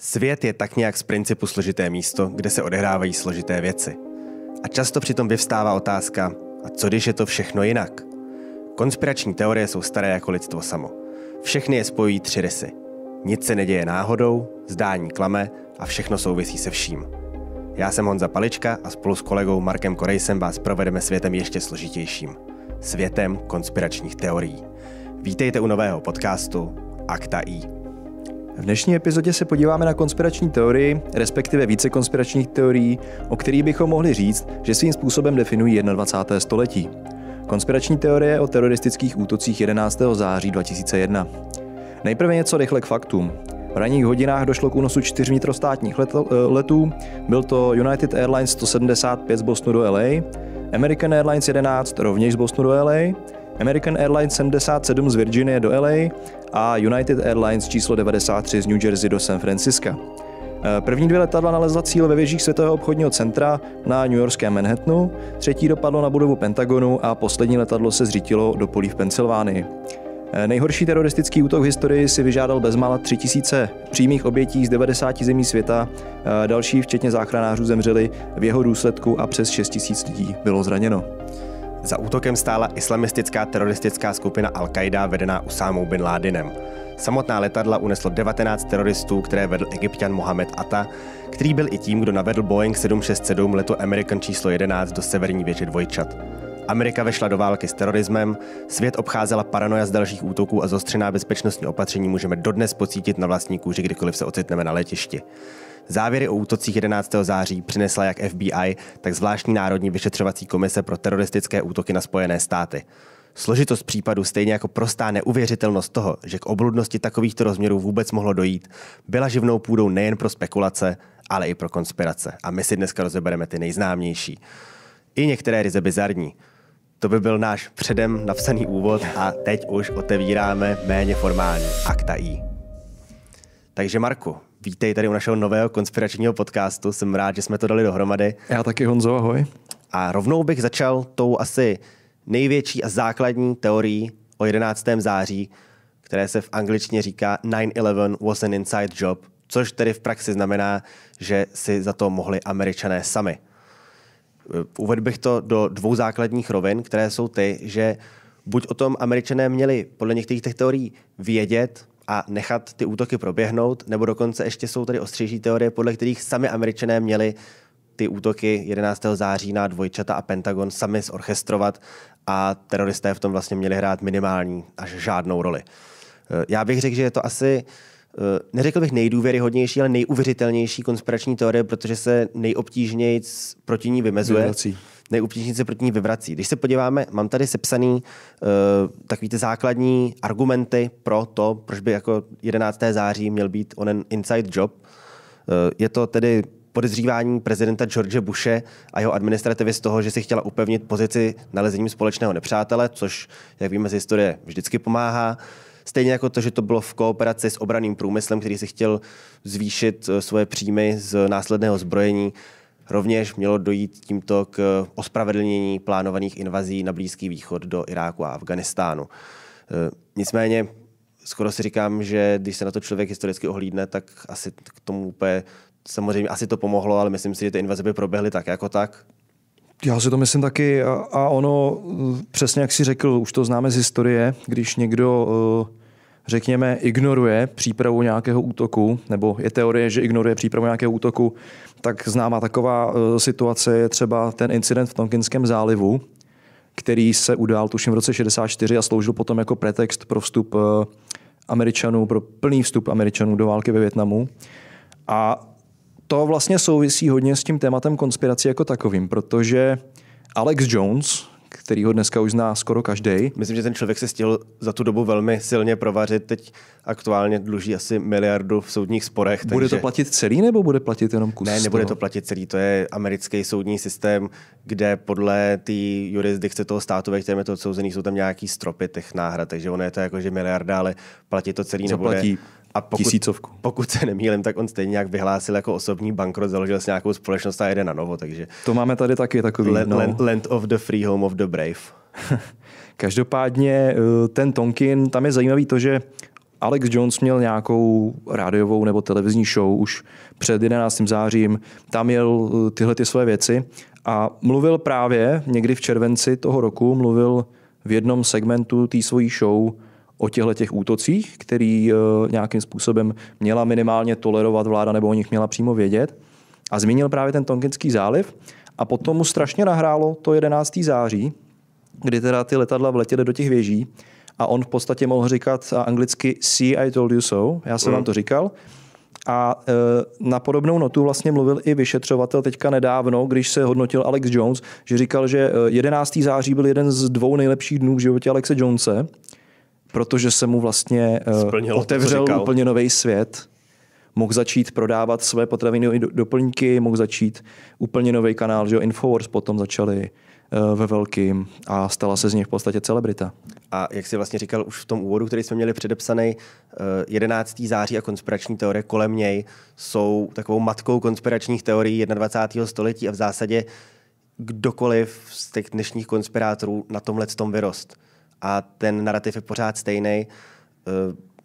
Svět je tak nějak z principu složité místo, kde se odehrávají složité věci. A často přitom vyvstává otázka, a co když je to všechno jinak? Konspirační teorie jsou staré jako lidstvo samo. Všechny je spojují tři rysy. Nic se neděje náhodou, zdání klame a všechno souvisí se vším. Já jsem Honza Palička a spolu s kolegou Markem Korejsem vás provedeme světem ještě složitějším. Světem konspiračních teorií. Vítejte u nového podcastu Akta I. V dnešní epizodě se podíváme na konspirační teorii, respektive více konspiračních teorií, o kterých bychom mohli říct, že svým způsobem definují 21. století. Konspirační teorie o teroristických útocích 11. září 2001. Nejprve něco rychle k faktům. V ranních hodinách došlo k únosu čtyř vnitrostátních eh, letů. Byl to United Airlines 175 z Bostonu do LA, American Airlines 11 rovněž z Bostonu do LA, American Airlines 77 z Virginie do LA a United Airlines číslo 93 z New Jersey do San Francisca. Eh, první dvě letadla nalezla cíl ve věžích Světového obchodního centra na New Yorkském Manhattanu, třetí dopadlo na budovu Pentagonu a poslední letadlo se zřítilo do polí v Pensylvánii. Eh, nejhorší teroristický útok v historii si vyžádal bezmála 3000 přímých obětí z 90 zemí světa. Eh, další, včetně záchranářů, zemřeli v jeho důsledku a přes 6000 lidí bylo zraněno. Za útokem stála islamistická teroristická skupina Al-Qaida vedená Usámou bin Ládinem. Samotná letadla uneslo 19 teroristů, které vedl egyptian Mohamed Atta, který byl i tím, kdo navedl Boeing 767 letu American číslo 11 do severní věže dvojčat. Amerika vešla do války s terorismem, svět obcházela paranoja z dalších útoků a zostřená bezpečnostní opatření můžeme dodnes pocítit na vlastní kůži, kdykoliv se ocitneme na letišti. Závěry o útocích 11. září přinesla jak FBI, tak zvláštní Národní vyšetřovací komise pro teroristické útoky na Spojené státy. Složitost případu, stejně jako prostá neuvěřitelnost toho, že k obludnosti takovýchto rozměrů vůbec mohlo dojít, byla živnou půdou nejen pro spekulace, ale i pro konspirace. A my si dneska rozebereme ty nejznámější. I některé ryze bizarní. To by byl náš předem napsaný úvod a teď už otevíráme méně formální akta I. Takže Marku, Vítej tady u našeho nového konspiračního podcastu. Jsem rád, že jsme to dali dohromady. Já taky, Honzo, ahoj. A rovnou bych začal tou asi největší a základní teorií o 11. září, které se v angličtině říká 9-11 was an inside job, což tedy v praxi znamená, že si za to mohli američané sami. Eh, uvedl bych to do dvou základních rovin, které jsou ty, že buď o tom američané měli podle některých těch teorií vědět, a nechat ty útoky proběhnout, nebo dokonce ještě jsou tady ostřejší teorie, podle kterých sami američané měli ty útoky 11. září na dvojčata a Pentagon sami zorchestrovat a teroristé v tom vlastně měli hrát minimální až žádnou roli. Eh, já bych řekl, že je to asi eh, neřekl bych nejdůvěryhodnější, ale nejuvěřitelnější konspirační teorie, protože se nejobtížněji proti ní vymezuje. Vyvací neúplně se proti ní vyvrací. Když se podíváme, mám tady sepsaný uh, takový ty základní argumenty pro to, proč by jako 11. září měl být onen inside job. Uh, je to tedy podezřívání prezidenta George Bushe a jeho administrativy z toho, že si chtěla upevnit pozici nalezením společného nepřátele, což, jak víme z historie, vždycky pomáhá. Stejně jako to, že to bylo v kooperaci s obraným průmyslem, který si chtěl zvýšit eh, svoje příjmy z následného zbrojení Rovněž mělo dojít tímto k ospravedlnění plánovaných invazí na Blízký východ do Iráku a Afganistánu. E, nicméně skoro si říkám, že když se na to člověk historicky ohlídne, tak asi k tomu úplně samozřejmě asi to pomohlo, ale myslím si, že ty invaze by proběhly tak jako tak. Já si to myslím taky a ono, e, přesně jak si řekl, už to známe z historie, když někdo uh řekněme, ignoruje přípravu nějakého útoku, nebo je teorie, že ignoruje přípravu nějakého útoku, tak známá taková e, situace je třeba ten incident v Tonkinském zálivu, který se udál tuším v roce 64 a sloužil potom jako pretext pro vstup e, Američanů, pro plný vstup Američanů do války ve Větnamu. A to vlastně souvisí hodně s tím tématem konspirací jako takovým, protože Alex Jones, ho dneska už zná skoro každý. Myslím, že ten člověk se stihl za tu dobu velmi silně provařit. Teď aktuálně dluží asi miliardu v soudních sporech. Bude to platit celý nebo bude platit jenom kus? Ne, nebude toho? to platit celý. To je americký soudní systém, kde podle té jurisdikce toho státu, ve kterém je to odsouzený, jsou tam nějaký stropy těch náhrad. Takže ono je to jako, že miliarda, ale platí to celý Zaplatí. nebude. A pokud, tisícovku. Pokud se nemýlím, tak on stejně nějak vyhlásil jako osobní bankrot, založil si nějakou společnost a jede na novo. Takže to máme tady taky takový. Land, no. land of the free, home of the brave. Každopádně eh, ten Tonkin, tam je zajímavý to, že Alex Jones měl nějakou rádiovou nebo televizní show už před 11. zářím. Tam měl eh, tyhle ty své věci a mluvil právě někdy v červenci toho roku, mluvil v jednom segmentu té svojí show o těchto těch útocích, který eh, nějakým způsobem měla minimálně tolerovat vláda nebo o nich měla přímo vědět. A zmínil právě ten Tonkinský záliv a potom mu strašně nahrálo to 11. září, kdy teda ty letadla vletěly do těch věží a on v podstatě mohl říkat anglicky see I told you so, já jsem mm. vám to říkal. A e, na podobnou notu vlastně mluvil i vyšetřovatel teďka nedávno, když se hodnotil Alex Jones, že říkal, že 11. Eh, září byl jeden z dvou nejlepších dnů v životě Alexe Jonese protože se mu vlastně eh, Splnilo, otevřel úplně nový svět. Mohl začít prodávat své potraviny i doplňky, mohl začít úplně nový kanál, že jo, Infowars potom začali eh, ve velkým a stala se z něj v podstatě celebrita. A jak si vlastně říkal už v tom úvodu, který jsme měli předepsaný, 11. Eh, září a konspirační teorie kolem něj jsou takovou matkou konspiračních teorií 21. století a v zásadě kdokoliv z těch dnešních konspirátorů na tomhle tom vyrost a ten narrativ je pořád stejný. E,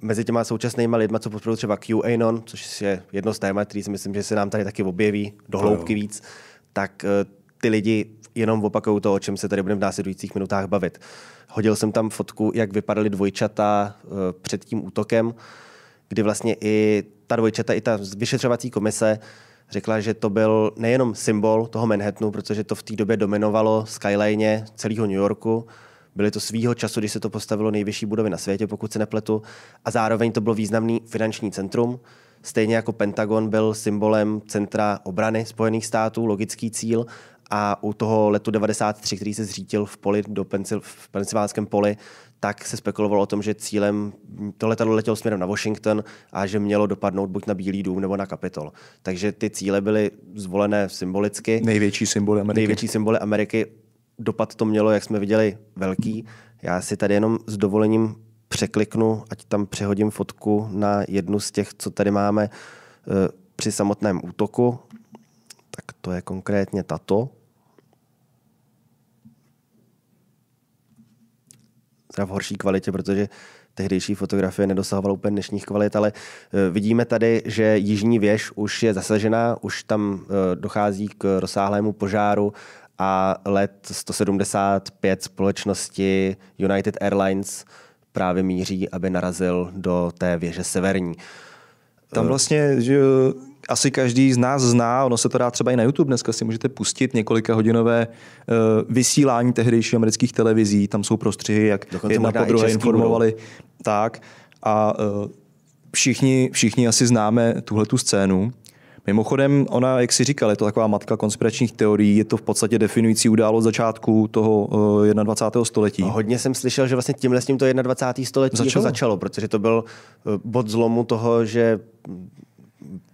mezi těma současnýma lidma, co podporují třeba QAnon, což je jedno z témat, který si myslím, že se nám tady taky objeví do hloubky víc, tak e, ty lidi jenom opakují to, o čem se tady budeme v následujících minutách bavit. Hodil jsem tam fotku, jak vypadaly dvojčata e, před tím útokem, kdy vlastně i ta dvojčata, i ta vyšetřovací komise řekla, že to byl nejenom symbol toho Manhattanu, protože to v té době dominovalo skyline celého New Yorku, Byly to svýho času, když se to postavilo nejvyšší budovy na světě, pokud se nepletu, a zároveň to bylo významný finanční centrum. Stejně jako Pentagon byl symbolem centra obrany Spojených států, logický cíl, a u toho letu 93, který se zřítil v poli do Pensil, v pensilvánském poli, tak se spekulovalo o tom, že cílem to letadlo letělo směrem na Washington a že mělo dopadnout buď na Bílý dům nebo na Kapitol. Takže ty cíle byly zvolené symbolicky. Největší symboly Ameriky. Největší symboly Ameriky dopad to mělo, jak jsme viděli, velký. Já si tady jenom s dovolením překliknu, ať tam přehodím fotku na jednu z těch, co tady máme eh, při samotném útoku. Tak to je konkrétně tato. Teda v horší kvalitě, protože tehdejší fotografie nedosahovala úplně dnešních kvalit, ale eh, vidíme tady, že jižní věž už je zasažená, už tam eh, dochází k rozsáhlému požáru a let 175 společnosti United Airlines právě míří, aby narazil do té věže severní. Tam vlastně, že asi každý z nás zná, ono se to dá třeba i na YouTube, dneska si můžete pustit několika hodinové eh, vysílání tehdejších amerických televizí, tam jsou prostřihy, jak Dokonce jedna po druhé informovali. Budou. Tak a eh, všichni, všichni asi známe tuhle tu scénu. Mimochodem, ona, jak si říkal, je to taková matka konspiračních teorií, je to v podstatě definující událost začátku toho 21. Eh, století. No, hodně jsem slyšel, že vlastně tímhle s tím to 21. století jako začalo, jako začalo protože to byl eh, bod zlomu toho, že mm,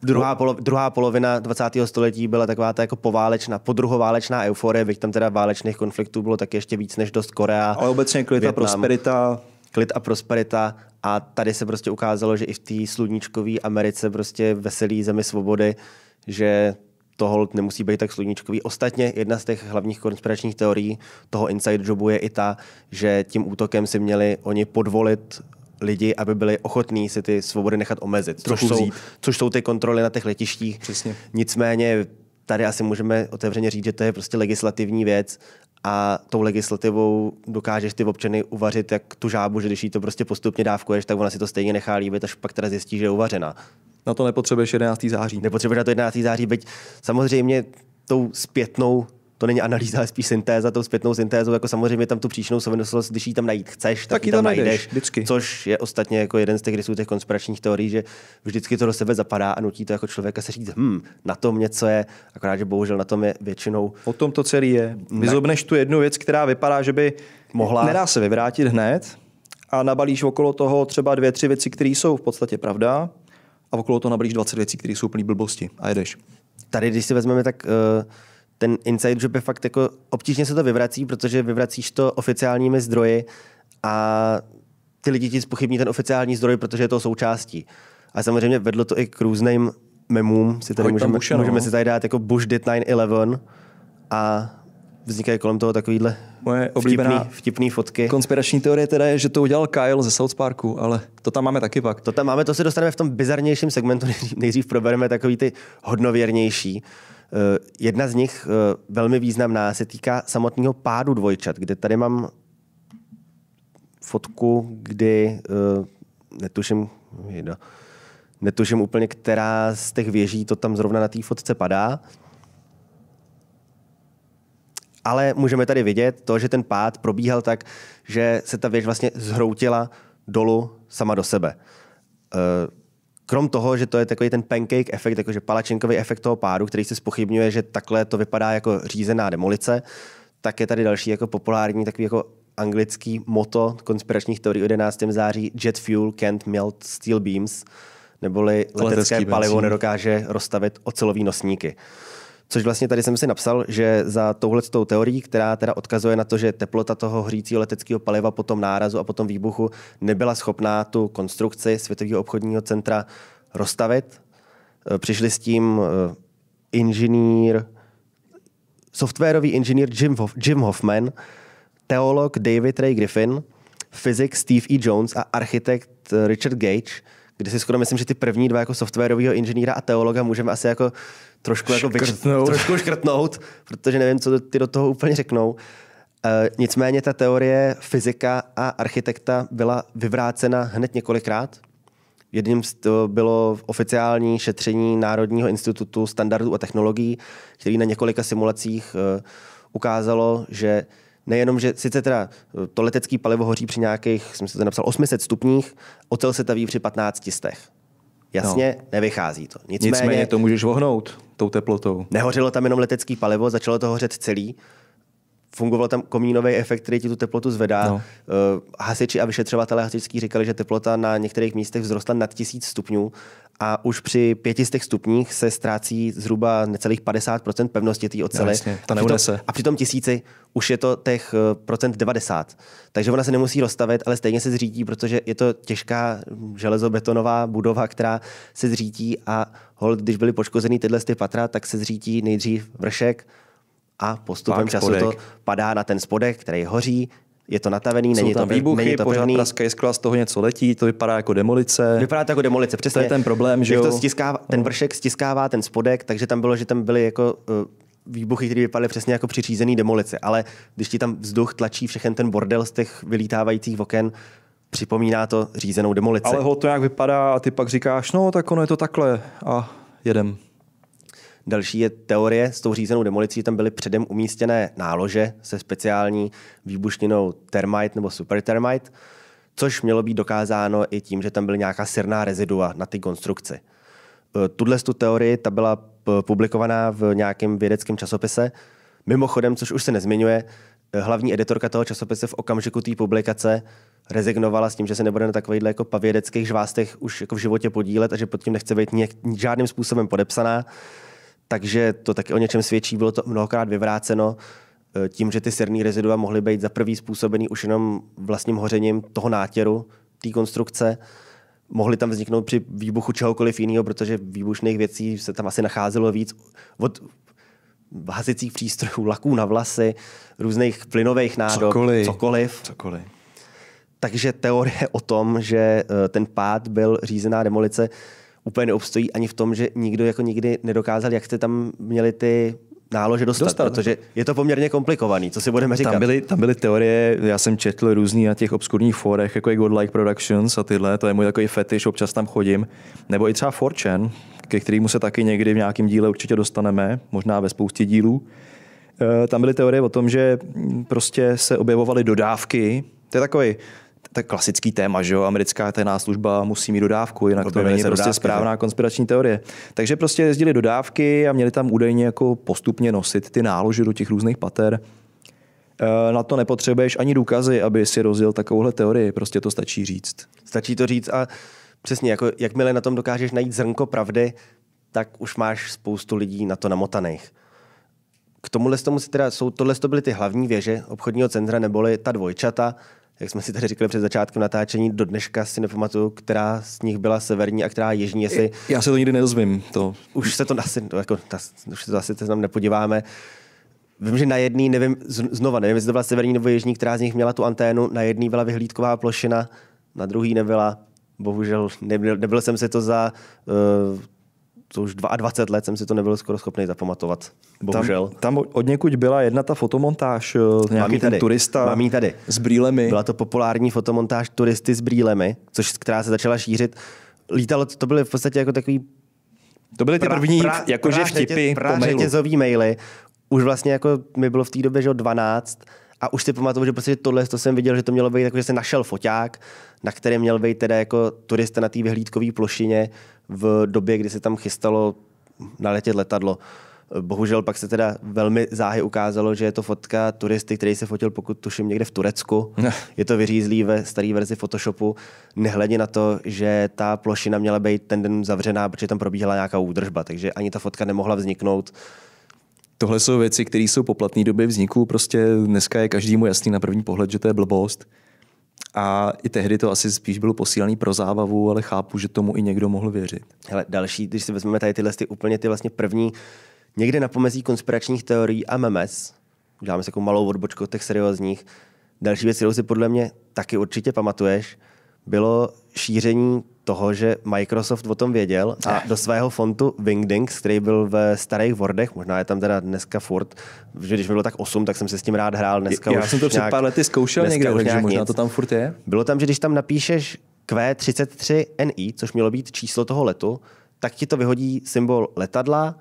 druhá, polo, druhá polovina 20. století byla taková ta jako poválečná, podruhoválečná euforie, byť tam teda válečných konfliktů bylo tak ještě víc než dost Korea. A obecně klid a prosperita. Klid a prosperita a tady se prostě ukázalo, že i v té sluníčkové Americe, prostě veselý zemi svobody, že to hold nemusí být tak sluníčkový. Ostatně jedna z těch hlavních konspiračních teorií toho inside jobu je i ta, že tím útokem si měli oni podvolit lidi, aby byli ochotní si ty svobody nechat omezit, což, což jsou, což jsou ty kontroly na těch letištích. Přesně. Nicméně tady asi můžeme otevřeně říct, že to je prostě legislativní věc a tou legislativou dokážeš ty občany uvařit jak tu žábu, že když jí to prostě postupně dávkuješ, tak ona si to stejně nechá líbit, až pak teda zjistí, že je uvařena. Na to nepotřebuješ 11. září. Nepotřebuješ na to 11. září, byť samozřejmě tou zpětnou to není analýza, ale spíš syntéza, tou zpětnou syntézou, jako samozřejmě tam tu příčnou souvislost, když ji tam najít chceš, tak, tak ji tam najdeš, najdeš vždycky. což je ostatně jako jeden z těch rysů těch konspiračních teorií, že vždycky to do sebe zapadá a nutí to jako člověka se říct, hm, na tom něco je, akorát, že bohužel na tom je většinou. O tom to celý je. Vyzobneš tu jednu věc, která vypadá, že by mohla. Nedá se vyvrátit hned a nabalíš okolo toho třeba dvě, tři věci, které jsou v podstatě pravda a okolo toho nabalíš 20 věcí, které jsou plné blbosti a jedeš. Tady, když si vezmeme, tak uh ten inside job je fakt jako obtížně se to vyvrací, protože vyvracíš to oficiálními zdroji a ty lidi ti zpochybní ten oficiální zdroj, protože je to součástí. A samozřejmě vedlo to i k různým memům, si tady můžeme, buše, no. můžeme si tady dát jako Bush did 9-11 a vznikají kolem toho takovýhle Moje oblíbená vtipný, vtipný fotky. Konspirační teorie teda je, že to udělal Kyle ze South Parku, ale to tam máme taky pak. To tam máme, to se dostaneme v tom bizarnějším segmentu, nejdřív probereme takový ty hodnověrnější. Eh, jedna z nich, eh, velmi významná, se týká samotného pádu dvojčat, kde tady mám fotku, kdy eh, netuším, netuším úplně, která z těch věží to tam zrovna na té fotce padá. Ale můžeme tady vidět to, že ten pád probíhal tak, že se ta věž vlastně zhroutila dolů sama do sebe krom toho, že to je takový ten pancake efekt, jakože palačinkový efekt toho pádu, který se spochybňuje, že takhle to vypadá jako řízená demolice, tak je tady další jako populární takový jako anglický moto konspiračních teorií o 11. září Jet fuel can't melt steel beams, neboli letecké Letecký palivo benzín. nedokáže rozstavit ocelové nosníky. Což vlastně tady jsem si napsal, že za touhle teorií, která teda odkazuje na to, že teplota toho hřícího leteckého paliva po tom nárazu a po tom výbuchu nebyla schopná tu konstrukci Světového obchodního centra rozstavit, eh, přišli s tím eh, inženýr, softwarový inženýr Jim, Hoff, Jim Hoffman, teolog David Ray Griffin, fyzik Steve E. Jones a architekt eh, Richard Gage – kde si skoro myslím, že ty první dva jako softwarového inženýra a teologa můžeme asi jako trošku, jako škrtnout. Vyč, trošku škrtnout, protože nevím, co ty do toho úplně řeknou. E, nicméně ta teorie fyzika a architekta byla vyvrácena hned několikrát. Jedním z toho bylo oficiální šetření Národního institutu standardů a technologií, který na několika simulacích e, ukázalo, že nejenom, že sice teda eh, to letecký palivo hoří při nějakých, jsem si to napsal, 800 stupních, ocel se taví při 15 stech. Jasně, no. nevychází to. Nicméně, Nicméně to můžeš vohnout tou teplotou. Nehořelo tam jenom letecký palivo, začalo to hořet celý fungoval tam komínový efekt, který ti tu teplotu zvedá. No. Eh, hasiči a vyšetřovatelé hasičský říkali, že teplota na některých místech vzrostla nad 1000 stupňů a už při 500 stupních se ztrácí zhruba necelých 50% pevnosti té ocely. No, jasně, a, přitom, a při tom tisíci už je to těch eh, procent 90. Takže ona se nemusí rozstavit, ale stejně se zřítí, protože je to těžká železobetonová budova, která se zřítí a hold, když byly poškozeny tyhle ty patra, tak se zřítí nejdřív vršek, a postupem Pak času spodek. to padá na ten spodek, který hoří, je to natavený, Jsou není tam to výbuchy, není to pořád pevný. je skla, z toho něco letí, to vypadá jako demolice. Vypadá to jako demolice, přesně. To je ten problém, že jo? To stiskává, no. ten vršek stiskává ten spodek, takže tam bylo, že tam byly jako e, výbuchy, které vypadaly přesně jako přiřízený demolice, ale když ti tam vzduch tlačí všechen ten bordel z těch vylítávajících oken, připomíná to řízenou demolici. Ale ho to nějak vypadá a ty pak říkáš, no tak ono je to takhle a jedem. Další je teorie s tou řízenou demolicí. Tam byly předem umístěné nálože se speciální výbušninou termite nebo supertermite, což mělo být dokázáno i tím, že tam byly nějaká sirná rezidua na ty konstrukci. E, tuhle tu teorii ta byla publikovaná v nějakém vědeckém časopise. Mimochodem, což už se nezmiňuje, e, hlavní editorka toho časopise v okamžiku té publikace rezignovala s tím, že se nebude na takovýchhle jako pavědeckých žvástech už jako v životě podílet a že pod tím nechce být nějak, žádným způsobem podepsaná. Takže to taky o něčem svědčí, bylo to mnohokrát vyvráceno eh, tím, že ty serní rezidua mohly být za prvý způsobený už jenom vlastním hořením toho nátěru té konstrukce. Mohly tam vzniknout při výbuchu čehokoliv jiného, protože výbušných věcí se tam asi nacházelo víc. Od hasicích přístrojů, laků na vlasy, různých plynových nádob, cokoliv. cokoliv. cokoliv. Takže teorie o tom, že eh, ten pád byl řízená demolice, úplně neobstojí ani v tom, že nikdo jako nikdy nedokázal, jak jste tam měli ty nálože dostat, dostat, no. protože je to poměrně komplikovaný, co si budeme říkat. Tam byly, tam byly teorie, já jsem četl různý na těch obskurních forech, jako je Godlike Productions a tyhle, to je můj takový fetiš, občas tam chodím, nebo i třeba Fortune, ke kterému se taky někdy v nějakém díle určitě dostaneme, možná ve spoustě dílů. Eh, tam byly teorie o tom, že prostě se objevovaly dodávky, to je takový to je klasický téma, že jo, americká tajná služba musí mít dodávku, jinak to, to není prostě dodávky, prostě správná ne? konspirační teorie. Takže prostě jezdili dodávky a měli tam údajně jako postupně nosit ty nálože do těch různých pater. Eh, na to nepotřebuješ ani důkazy, aby si rozjel takovouhle teorii, prostě to stačí říct. Stačí to říct a přesně, jako jakmile na tom dokážeš najít zrnko pravdy, tak už máš spoustu lidí na to namotaných. K tomuhle tomu si teda, jsou, tohle to byly ty hlavní věže obchodního centra, neboli ta dvojčata, jak jsme si tady říkali před začátkem natáčení, do dneška si nepamatuju, která z nich byla severní a která jižní. Jestli... Já se to nikdy nedozvím. To... Už se to asi, jako, ta, už se to asi tam nepodíváme. Vím, že na jedný, nevím, znova nevím, jestli to byla severní nebo jižní, která z nich měla tu anténu, na jedný byla vyhlídková plošina, na druhý nebyla. Bohužel nebyl, nebyl jsem se to za uh, to už 22 let jsem si to nebyl skoro schopný zapamatovat. Bohužel. Tam, tam od někud byla jedna ta fotomontáž, eh, nějaký mám turista mám tady. s brýlemi. Byla to populární fotomontáž turisty s brýlemi, což, která se začala šířit. Lítalo, to byly v podstatě jako takový to byly ty pra, první pra, jakože vtipy pra, po mailu. maily. Už vlastně jako mi bylo v té době, že 12 a už si pamatuju, že prostě tohle to jsem viděl, že to mělo být jako, že se našel foťák, na kterém měl být teda jako turista na té vyhlídkové plošině v době, kdy se tam chystalo naletět letadlo. Bohužel pak se teda velmi záhy ukázalo, že je to fotka turisty, který se fotil, pokud tuším, někde v Turecku. Je to vyřízlý ve staré verzi Photoshopu, nehledě na to, že ta plošina měla být ten den zavřená, protože tam probíhala nějaká údržba, takže ani ta fotka nemohla vzniknout. Tohle jsou věci, které jsou po platné době vzniku. Prostě dneska je každému jasný na první pohled, že to je blbost. A i tehdy to asi spíš bylo posílený pro zábavu, ale chápu, že tomu i někdo mohl věřit. Hele, další, když si vezmeme tady tyhle ty úplně ty vlastně první, někde na pomezí konspiračních teorií a MMS, uděláme si jako malou odbočku těch seriózních, další věc, kterou si podle mě taky určitě pamatuješ, bylo šíření toho, že Microsoft o tom věděl a do svého fontu Wingdings, který byl ve starých Wordech, možná je tam teda dneska furt, že když bylo tak 8, tak jsem se s tím rád hrál. Dneska Já už jsem to před pár lety zkoušel někde, takže možná nic. to tam furt je. Bylo tam, že když tam napíšeš Q33NI, což mělo být číslo toho letu, tak ti to vyhodí symbol letadla,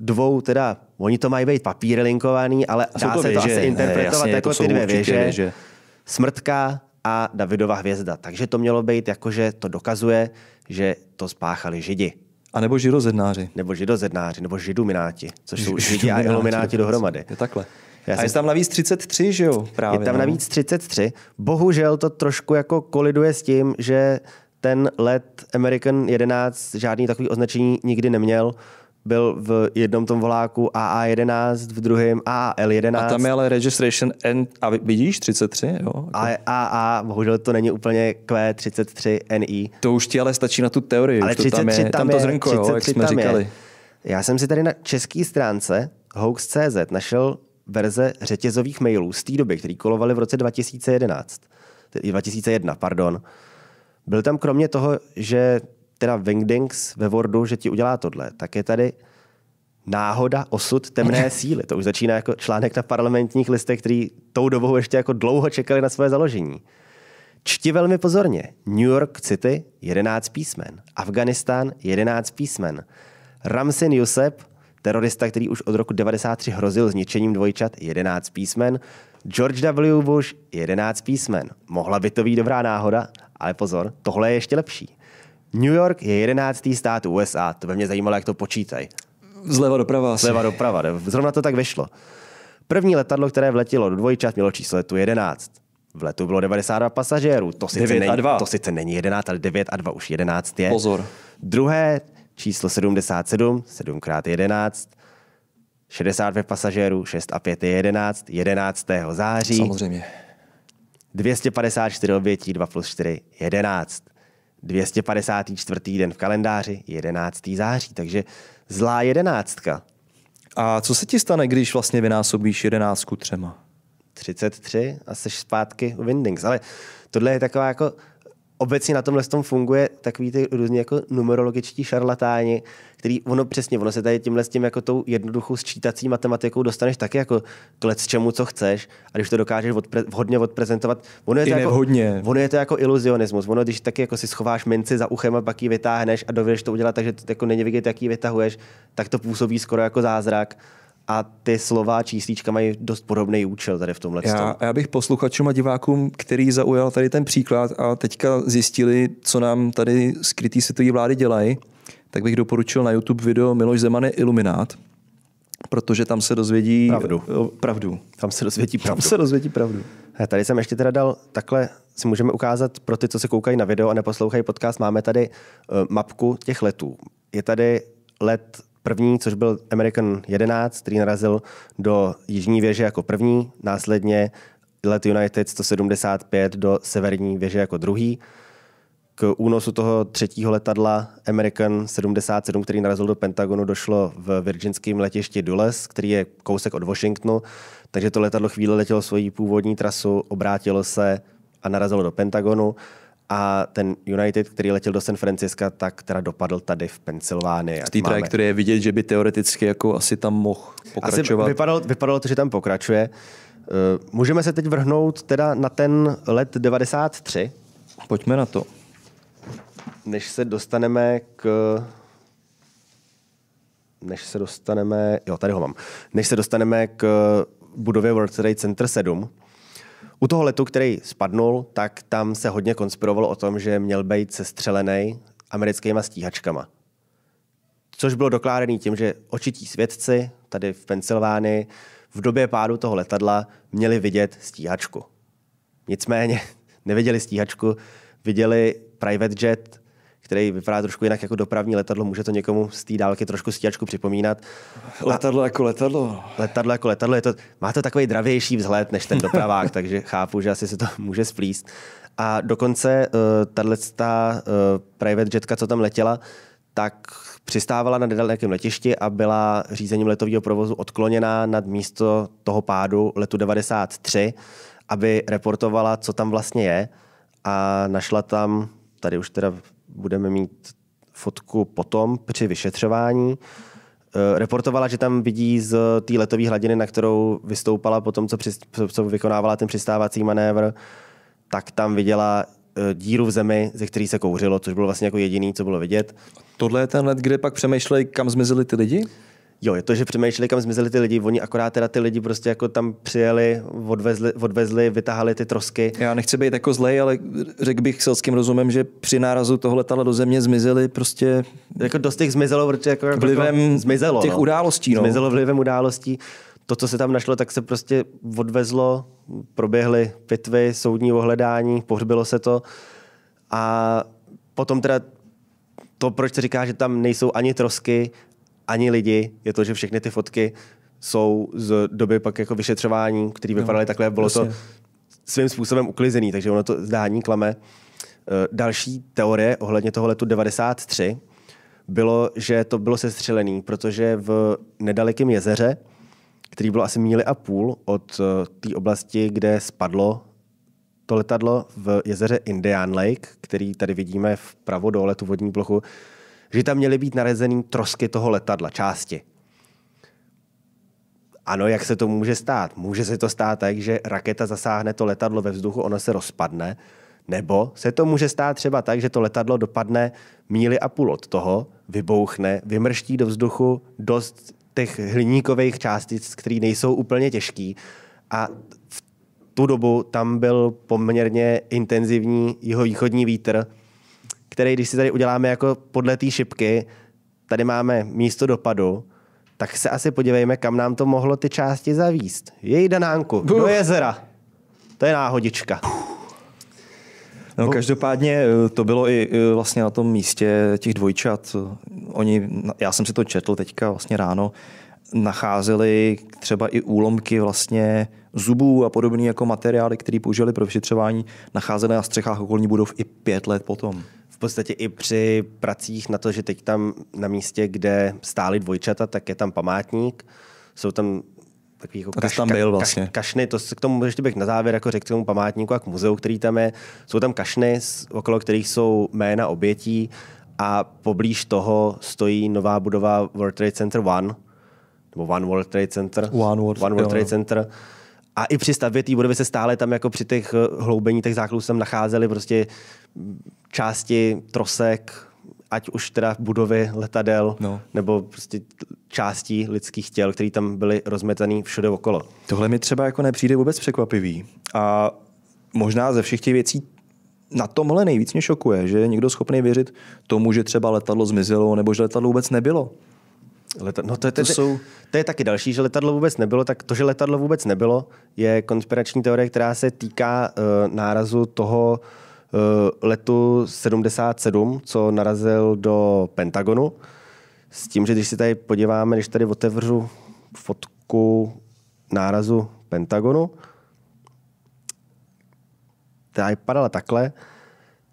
dvou teda, oni to mají být papíry linkovaný, ale dá to se věže, to asi interpretovat ne, jasně, jako to ty dvě věže. věže. Smrtka, a Davidova hvězda. Takže to mělo být jakože to dokazuje, že to spáchali Židi. A nebo židozednáři. Nebo židozednáři, nebo židumináti, což jsou židi a ilumináti dohromady. Je takhle. Já a jsem... je tam navíc 33, že jo? Právě, je tam no. navíc 33. Bohužel to trošku jako koliduje s tím, že ten let American 11 žádný takový označení nikdy neměl byl v jednom tom voláku AA11, v druhém AL11. A tam je ale registration N, a vidíš, 33, jo? A, AA, bohužel to není úplně Q33NI. To už ti ale stačí na tu teorii, ale už 33 to tam je, tam, tam to zrnko, 33 jo, jak jsme říkali. Je. Já jsem si tady na české stránce hoax.cz našel verze řetězových mailů z té doby, které kolovaly v roce 2011. 2001, pardon. Byl tam kromě toho, že teda Wingdings ve Wordu, že ti udělá tohle, tak je tady náhoda, osud, temné síly. To už začíná jako článek na parlamentních listech, který tou dobou ještě jako dlouho čekali na své založení. Čti velmi pozorně. New York City 11 písmen, Afganistán 11 písmen, Ramsin Yusef, terorista, který už od roku 93 hrozil zničením dvojčat 11 písmen, George W. Bush 11 písmen. Mohla by to být dobrá náhoda, ale pozor, tohle je ještě lepší. New York je jedenáctý stát USA. To by mě zajímalo, jak to počítají. Zleva doprava asi. Zleva doprava, ne? zrovna to tak vyšlo. První letadlo, které vletělo do dvojčat, mělo číslo letu 11. V letu bylo 92 pasažérů. To sice, 9 a 2. není, To sice není 11, ale 9 a 2 už 11 je. Pozor. Druhé číslo 77, 7 x 11, 62 pasažérů, 6 a 5 je 11, 11. září. Samozřejmě. 254 obětí, 2 plus 4, 11. 254. den v kalendáři, 11. září. Takže zlá jedenáctka. A co se ti stane, když vlastně vynásobíš jedenáctku třema? 33 a jsi zpátky u Windings. Ale tohle je taková jako obecně na tomhle tom funguje takový ty různě jako numerologičtí šarlatáni, který ono přesně, ono se tady tímhle s tím jako tou jednoduchou sčítací matematikou dostaneš taky jako klec čemu, co chceš a když to dokážeš odpre, vhodně odprezentovat, ono je, to jako, ono je to jako iluzionismus, ono když taky jako si schováš minci za uchem a pak ji vytáhneš a dovedeš to udělat, takže to jako není vidět, jak ji vytahuješ, tak to působí skoro jako zázrak a ty slova číslíčka mají dost podobný účel tady v tomhle. Já, já bych posluchačům a divákům, který zaujal tady ten příklad a teďka zjistili, co nám tady skrytý světový vlády dělají, tak bych doporučil na YouTube video Miloš Zeman je iluminát, protože tam se dozvědí pravdu. O, pravdu. Tam se dozvědí pravdu. Tam se dozvědí pravdu. tady jsem ještě teda dal takhle si můžeme ukázat pro ty, co se koukají na video a neposlouchají podcast, máme tady eh, mapku těch letů. Je tady let První, což byl American 11, který narazil do jižní věže jako první, následně let United 175 do severní věže jako druhý. K únosu toho třetího letadla American 77, který narazil do Pentagonu, došlo v virginském letišti Dulles, který je kousek od Washingtonu. Takže to letadlo chvíli letělo svoji původní trasu, obrátilo se a narazilo do Pentagonu a ten United, který letěl do San Franciska, tak teda dopadl tady v Pensylvánii. Z té trajektory je vidět, že by teoreticky jako asi tam mohl pokračovat. Asi vypadalo, vypadalo to, že tam pokračuje. Eh, můžeme se teď vrhnout teda na ten let 93. Pojďme na to. Než se dostaneme k než se dostaneme, jo, tady ho mám, než se dostaneme k budově World Trade Center 7, u toho letu, který spadnul, tak tam se hodně konspirovalo o tom, že měl být sestřelený americkýma stíhačkama. Což bylo dokládané tím, že očití svědci tady v Pensylvánii v době pádu toho letadla měli vidět stíhačku. Nicméně neviděli stíhačku, viděli private jet který vypadá trošku jinak jako dopravní letadlo, může to někomu z té dálky trošku stíhačku připomínat. Letadlo jako letadlo. Letadlo jako letadlo, je to, má to takový dravější vzhled než ten dopravák, takže chápu, že asi se to může splíst. A dokonce uh, eh, tato uh, eh, private jetka, co tam letěla, tak přistávala na nedalekém letišti a byla řízením letového provozu odkloněná nad místo toho pádu letu 93, aby reportovala, co tam vlastně je a našla tam, tady už teda budeme mít fotku potom při vyšetřování. Eh, reportovala, že tam vidí z té letové hladiny, na kterou vystoupala po tom, co, při, co vykonávala ten přistávací manévr, tak tam viděla eh, díru v zemi, ze které se kouřilo, což bylo vlastně jako jediný, co bylo vidět. Tohle je ten let, kde pak přemýšlej, kam zmizeli ty lidi? Jo, je to, že přemýšleli, kam zmizeli ty lidi. Oni akorát teda ty lidi prostě jako tam přijeli, odvezli, odvezli vytahali ty trosky. Já nechci být jako zlej, ale řekl bych selským rozumem, že při nárazu toho letadla do země zmizeli prostě... Jako dost těch zmizelo, protože jako, jako vlivem jako zmizelo, těch no. událostí. No. Zmizelo vlivem událostí. To, co se tam našlo, tak se prostě odvezlo, proběhly pitvy, soudní ohledání, pohřbilo se to. A potom teda to, proč se říká, že tam nejsou ani trosky, ani lidi, je to, že všechny ty fotky jsou z doby pak jako vyšetřování, které vypadaly no, takhle, bylo vlastně. to svým způsobem uklizený, takže ono to zdání klame. Eh, další teorie ohledně toho letu 93 bylo, že to bylo sestřelený, protože v nedalekém jezeře, který bylo asi míli a půl od eh, té oblasti, kde spadlo to letadlo v jezeře Indian Lake, který tady vidíme vpravo dole, tu vodní plochu, že tam měly být narezený trosky toho letadla, části. Ano, jak se to může stát? Může se to stát tak, že raketa zasáhne to letadlo ve vzduchu, ono se rozpadne, nebo se to může stát třeba tak, že to letadlo dopadne míly a půl od toho, vybouchne, vymrští do vzduchu dost těch hliníkových částic, které nejsou úplně těžký a v tu dobu tam byl poměrně intenzivní jeho východní vítr, který, když si tady uděláme jako podle té šipky, tady máme místo dopadu, tak se asi podívejme, kam nám to mohlo ty části zavíst. Její danánku, Buh. do jezera. To je náhodička. No, každopádně eh, to bylo i eh, vlastně na tom místě těch dvojčat. Oni, já jsem si to četl teďka vlastně ráno, nacházeli třeba i úlomky vlastně zubů a podobné jako materiály, které použili pro vyšetřování, nacházeli na střechách okolní budov i pět let potom v podstatě i při pracích na to, že teď tam na místě, kde stály dvojčata, tak je tam památník, jsou tam takový jako kaš, tam byl vlastně. kaš, kašny, to k tomu ještě bych na závěr jako řekl k tomu památníku a k muzeu, který tam je. Jsou tam kašny, okolo kterých jsou jména obětí a poblíž toho stojí nová budova World Trade Center One, nebo One World Trade Center. One World, One World Trade Center. Jo a i při stavbě té budovy se stále tam jako při těch eh, hloubení těch základů se nacházely prostě části trosek, ať už teda budovy letadel, no. nebo prostě částí lidských těl, které tam byly rozmetané všude okolo. Tohle mi třeba jako nepřijde vůbec překvapivý. A možná ze všech těch věcí na tomhle nejvíc mě šokuje, že je někdo schopný věřit tomu, že třeba letadlo zmizelo nebo že letadlo vůbec nebylo. Leta... No to, je, to, to, jsou... to je taky další, že letadlo vůbec nebylo. Tak to, že letadlo vůbec nebylo, je konspirační teorie, která se týká uh, nárazu toho uh, letu 77, co narazil do Pentagonu. S tím, že když si tady podíváme, když tady otevřu fotku nárazu Pentagonu, ta vypadala takhle,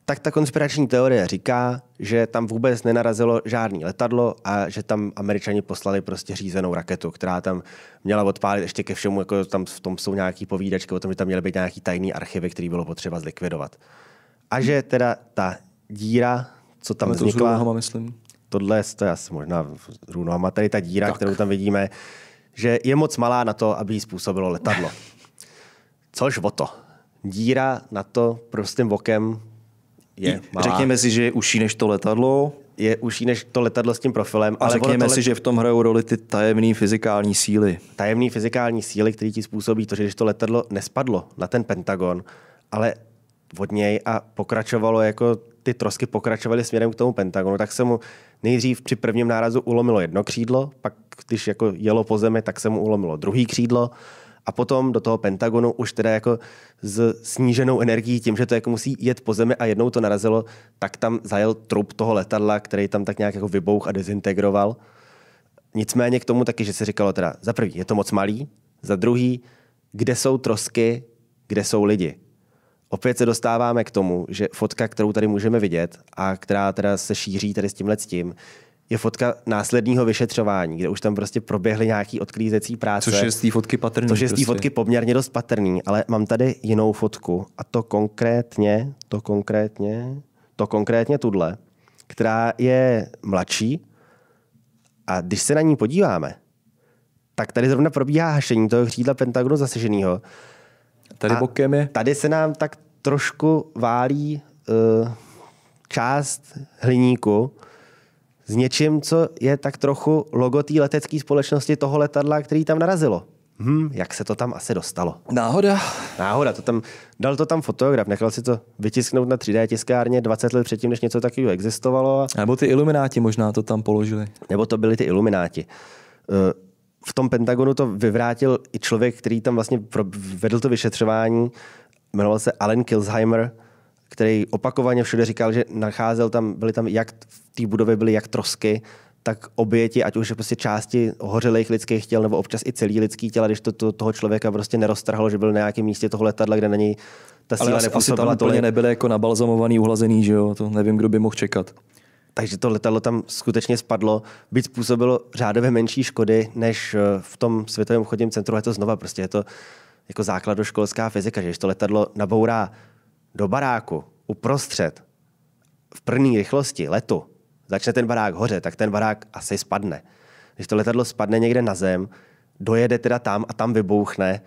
tak ta konspirační teorie říká, že tam vůbec nenarazilo žádný letadlo a že tam američani poslali prostě řízenou raketu, která tam měla odpálit ještě ke všemu, jako tam v tom jsou nějaký povídačky o tom, že tam měly být nějaký tajný archivy, který bylo potřeba zlikvidovat. A že teda ta díra, co tam to vznikla... To myslím. Tohle to je asi možná Runohama, tady ta díra, tak. kterou tam vidíme, že je moc malá na to, aby jí způsobilo letadlo. Což o to. Díra na to prostým vokem je malá. Řekněme si, že je užší než to letadlo. Je užší než to letadlo s tím profilem. A ale řekněme let... si, že v tom hrajou roli ty tajemné fyzikální síly. Tajemné fyzikální síly, které ti způsobí to, že když to letadlo nespadlo na ten Pentagon, ale od něj a pokračovalo jako ty trosky pokračovaly směrem k tomu Pentagonu, tak se mu nejdřív při prvním nárazu ulomilo jedno křídlo, pak když jako jelo po zemi, tak se mu ulomilo druhý křídlo a potom do toho Pentagonu už teda jako s sníženou energií tím, že to jako musí jet po zemi a jednou to narazilo, tak tam zajel trup toho letadla, který tam tak nějak jako vybouch a dezintegroval. Nicméně k tomu taky, že se říkalo teda za prvý, je to moc malý, za druhý, kde jsou trosky, kde jsou lidi. Opět se dostáváme k tomu, že fotka, kterou tady můžeme vidět a která teda se šíří tady s tímhle tím, je fotka následního vyšetřování, kde už tam prostě proběhly nějaký odklízecí práce. Což je z té fotky patrný. Což je prostě. z té prostě. fotky poměrně dost patrný, ale mám tady jinou fotku a to konkrétně, to konkrétně, to konkrétně tuhle, která je mladší a když se na ní podíváme, tak tady zrovna probíhá hašení toho křídla Pentagonu zaseženého. Tady a bokem je? Tady se nám tak trošku válí uh, část hliníku, s něčím, co je tak trochu logo té letecké společnosti toho letadla, který tam narazilo. Hmm, jak se to tam asi dostalo? Náhoda. Náhoda, to tam, dal to tam fotograf, nechal si to vytisknout na 3D tiskárně 20 let předtím, než něco takového existovalo. A... Nebo ty ilumináti možná to tam položili. Nebo to byli ty ilumináti. Eh, v tom Pentagonu to vyvrátil i člověk, který tam vlastně vedl to vyšetřování, jmenoval se Alan Kilsheimer, který opakovaně všude říkal, že nacházel tam, byly tam jak v té budově byly jak trosky, tak oběti, ať už prostě části hořelých lidských těl nebo občas i celý lidský těla, když to, to toho člověka prostě neroztrhalo, že byl na nějakém místě toho letadla, kde na něj ta síla Ale asi, tam úplně nebyly jako nabalzamovaný, uhlazený, že jo? To nevím, kdo by mohl čekat. Takže to letadlo tam skutečně spadlo, byť způsobilo řádově menší škody než eh, v tom světovém obchodním centru, je to znova prostě je to jako základoškolská fyzika, že když to letadlo nabourá do baráku uprostřed v první rychlosti letu začne ten barák hoře, tak ten barák asi spadne. Když to letadlo spadne někde na zem, dojede teda tam a tam vybouchne,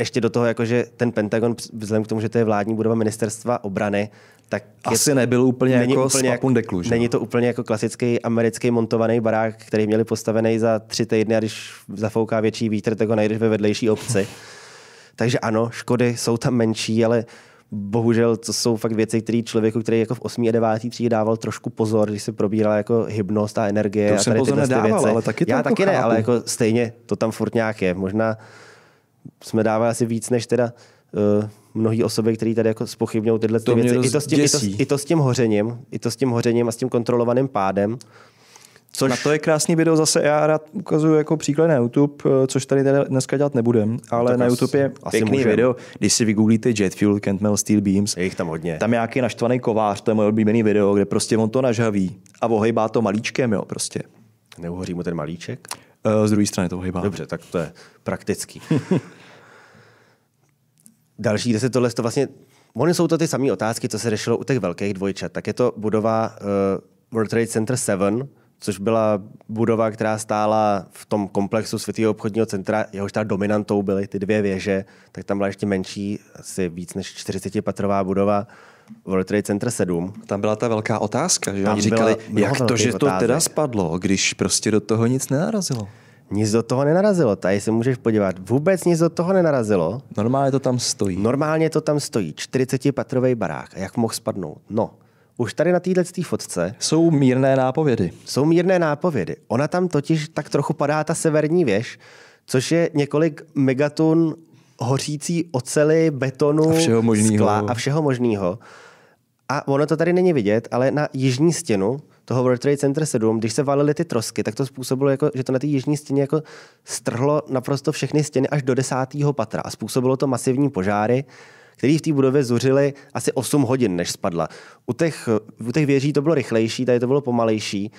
ještě do toho, jakože ten Pentagon, vzhledem k tomu, že to je vládní budova ministerstva obrany, tak asi je, nebyl úplně není jako úplně jak, deklu, že? Není to úplně jako klasický americký montovaný barák, který měli postavený za tři týdny a když zafouká větší vítr, tak ho najdeš ve vedlejší obci. Takže ano, škody jsou tam menší, ale bohužel to jsou fakt věci, které člověku, který jako v 8. a 9. třídě dával trošku pozor, když se probírala jako hybnost a energie. To a tady jsem pozor nedával, věci. ale taky Já taky chápu. ne, ale jako stejně to tam furt nějak je. Možná jsme dávali asi víc, než teda uh, eh, mnohé osoby, které tady jako spochybňují tyhle ty věci. I to, s tím, i, to, I to s tím hořením, i to s tím hořením a s tím kontrolovaným pádem. Což... Na to je krásný video, zase já rád ukazuju jako příklad na YouTube, eh, což tady teda dneska dělat nebudem, no ale tak na YouTube je asi pěkný můžem. video, když si vygooglíte Jet Fuel, Kentmel Steel Beams. Je jich tam hodně. Tam je nějaký naštvaný kovář, to je moje oblíbený video, kde prostě on to nažhaví a ohejbá to malíčkem, jo, prostě. Neuhoří mu ten malíček? Eh, z druhé strany to ohejbá. Dobře, tak to je praktický. Další, kde se tohle to vlastně... Ony jsou to ty samé otázky, co se řešilo u těch velkých dvojčat. Tak je to budova uh, World Trade Center 7, což byla budova, která stála v tom komplexu Světého obchodního centra, jehož ta dominantou byly ty dvě věže, tak tam byla ještě menší, asi víc než 40-patrová budova, World Trade Center 7. Tam byla ta velká otázka, že oni říkali, jak to, že otázek. to teda spadlo, když prostě do toho nic nenarazilo. Nic do toho nenarazilo, tady se můžeš podívat. Vůbec nic do toho nenarazilo. Normálně to tam stojí. Normálně to tam stojí, 40-patrový barák. jak mohl spadnout? No, už tady na této fotce jsou mírné nápovědy. Jsou mírné nápovědy. Ona tam totiž tak trochu padá ta severní věž, což je několik megatun hořící ocely, betonu, a všeho skla a všeho možného. A ono to tady není vidět, ale na jižní stěnu toho World Trade Center 7, když se valily ty trosky, tak to způsobilo, jako, že to na té jižní stěně jako strhlo naprosto všechny stěny až do desátého patra a způsobilo to masivní požáry který v té budově zuřili asi 8 hodin, než spadla. U těch, u těch věží to bylo rychlejší, tady to bylo pomalejší.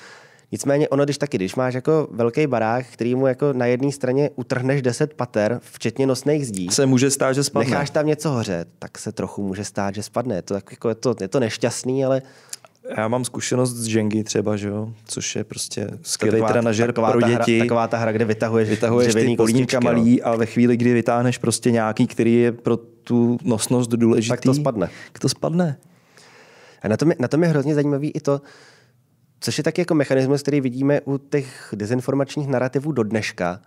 Nicméně ono, když taky, když máš jako velký barák, který mu jako na jedné straně utrhneš 10 pater, včetně nosných zdí. Se může stát, že spadne. Necháš tam něco hořet, tak se trochu může stát, že spadne. Je to, tak jako je to, je to nešťastný, ale já mám zkušenost z Jengy třeba, že jo, což je prostě skvělý trenažer pro ta děti. Hra, taková ta hra, kde vytahuješ, vytahuješ ty polínka no. malý no. a ve chvíli, kdy vytáhneš prostě nějaký, který je pro tu nosnost důležitý. Tak to spadne. Tak to spadne. A na tom, je, na tom je hrozně zajímavý i to, což je taky jako mechanismus, který vidíme u těch dezinformačních narrativů do dneška,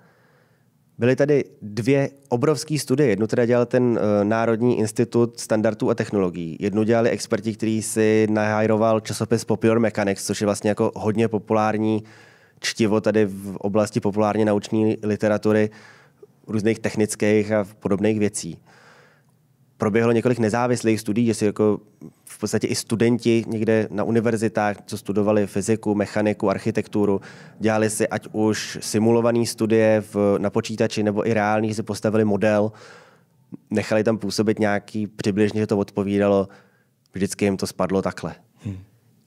Byly tady dvě obrovské studie. Jednu teda dělal ten eh, Národní institut standardů a technologií. Jednu dělali experti, který si nahajroval časopis Popular Mechanics, což je vlastně jako hodně populární čtivo tady v oblasti populárně nauční literatury různých technických a podobných věcí. Proběhlo několik nezávislých studií, jestli jako podstatě i studenti někde na univerzitách, co studovali fyziku, mechaniku, architekturu, dělali si ať už simulované studie v, na počítači nebo i reálný, si postavili model, nechali tam působit nějaký přibližně, že to odpovídalo, vždycky jim to spadlo takhle. Hmm.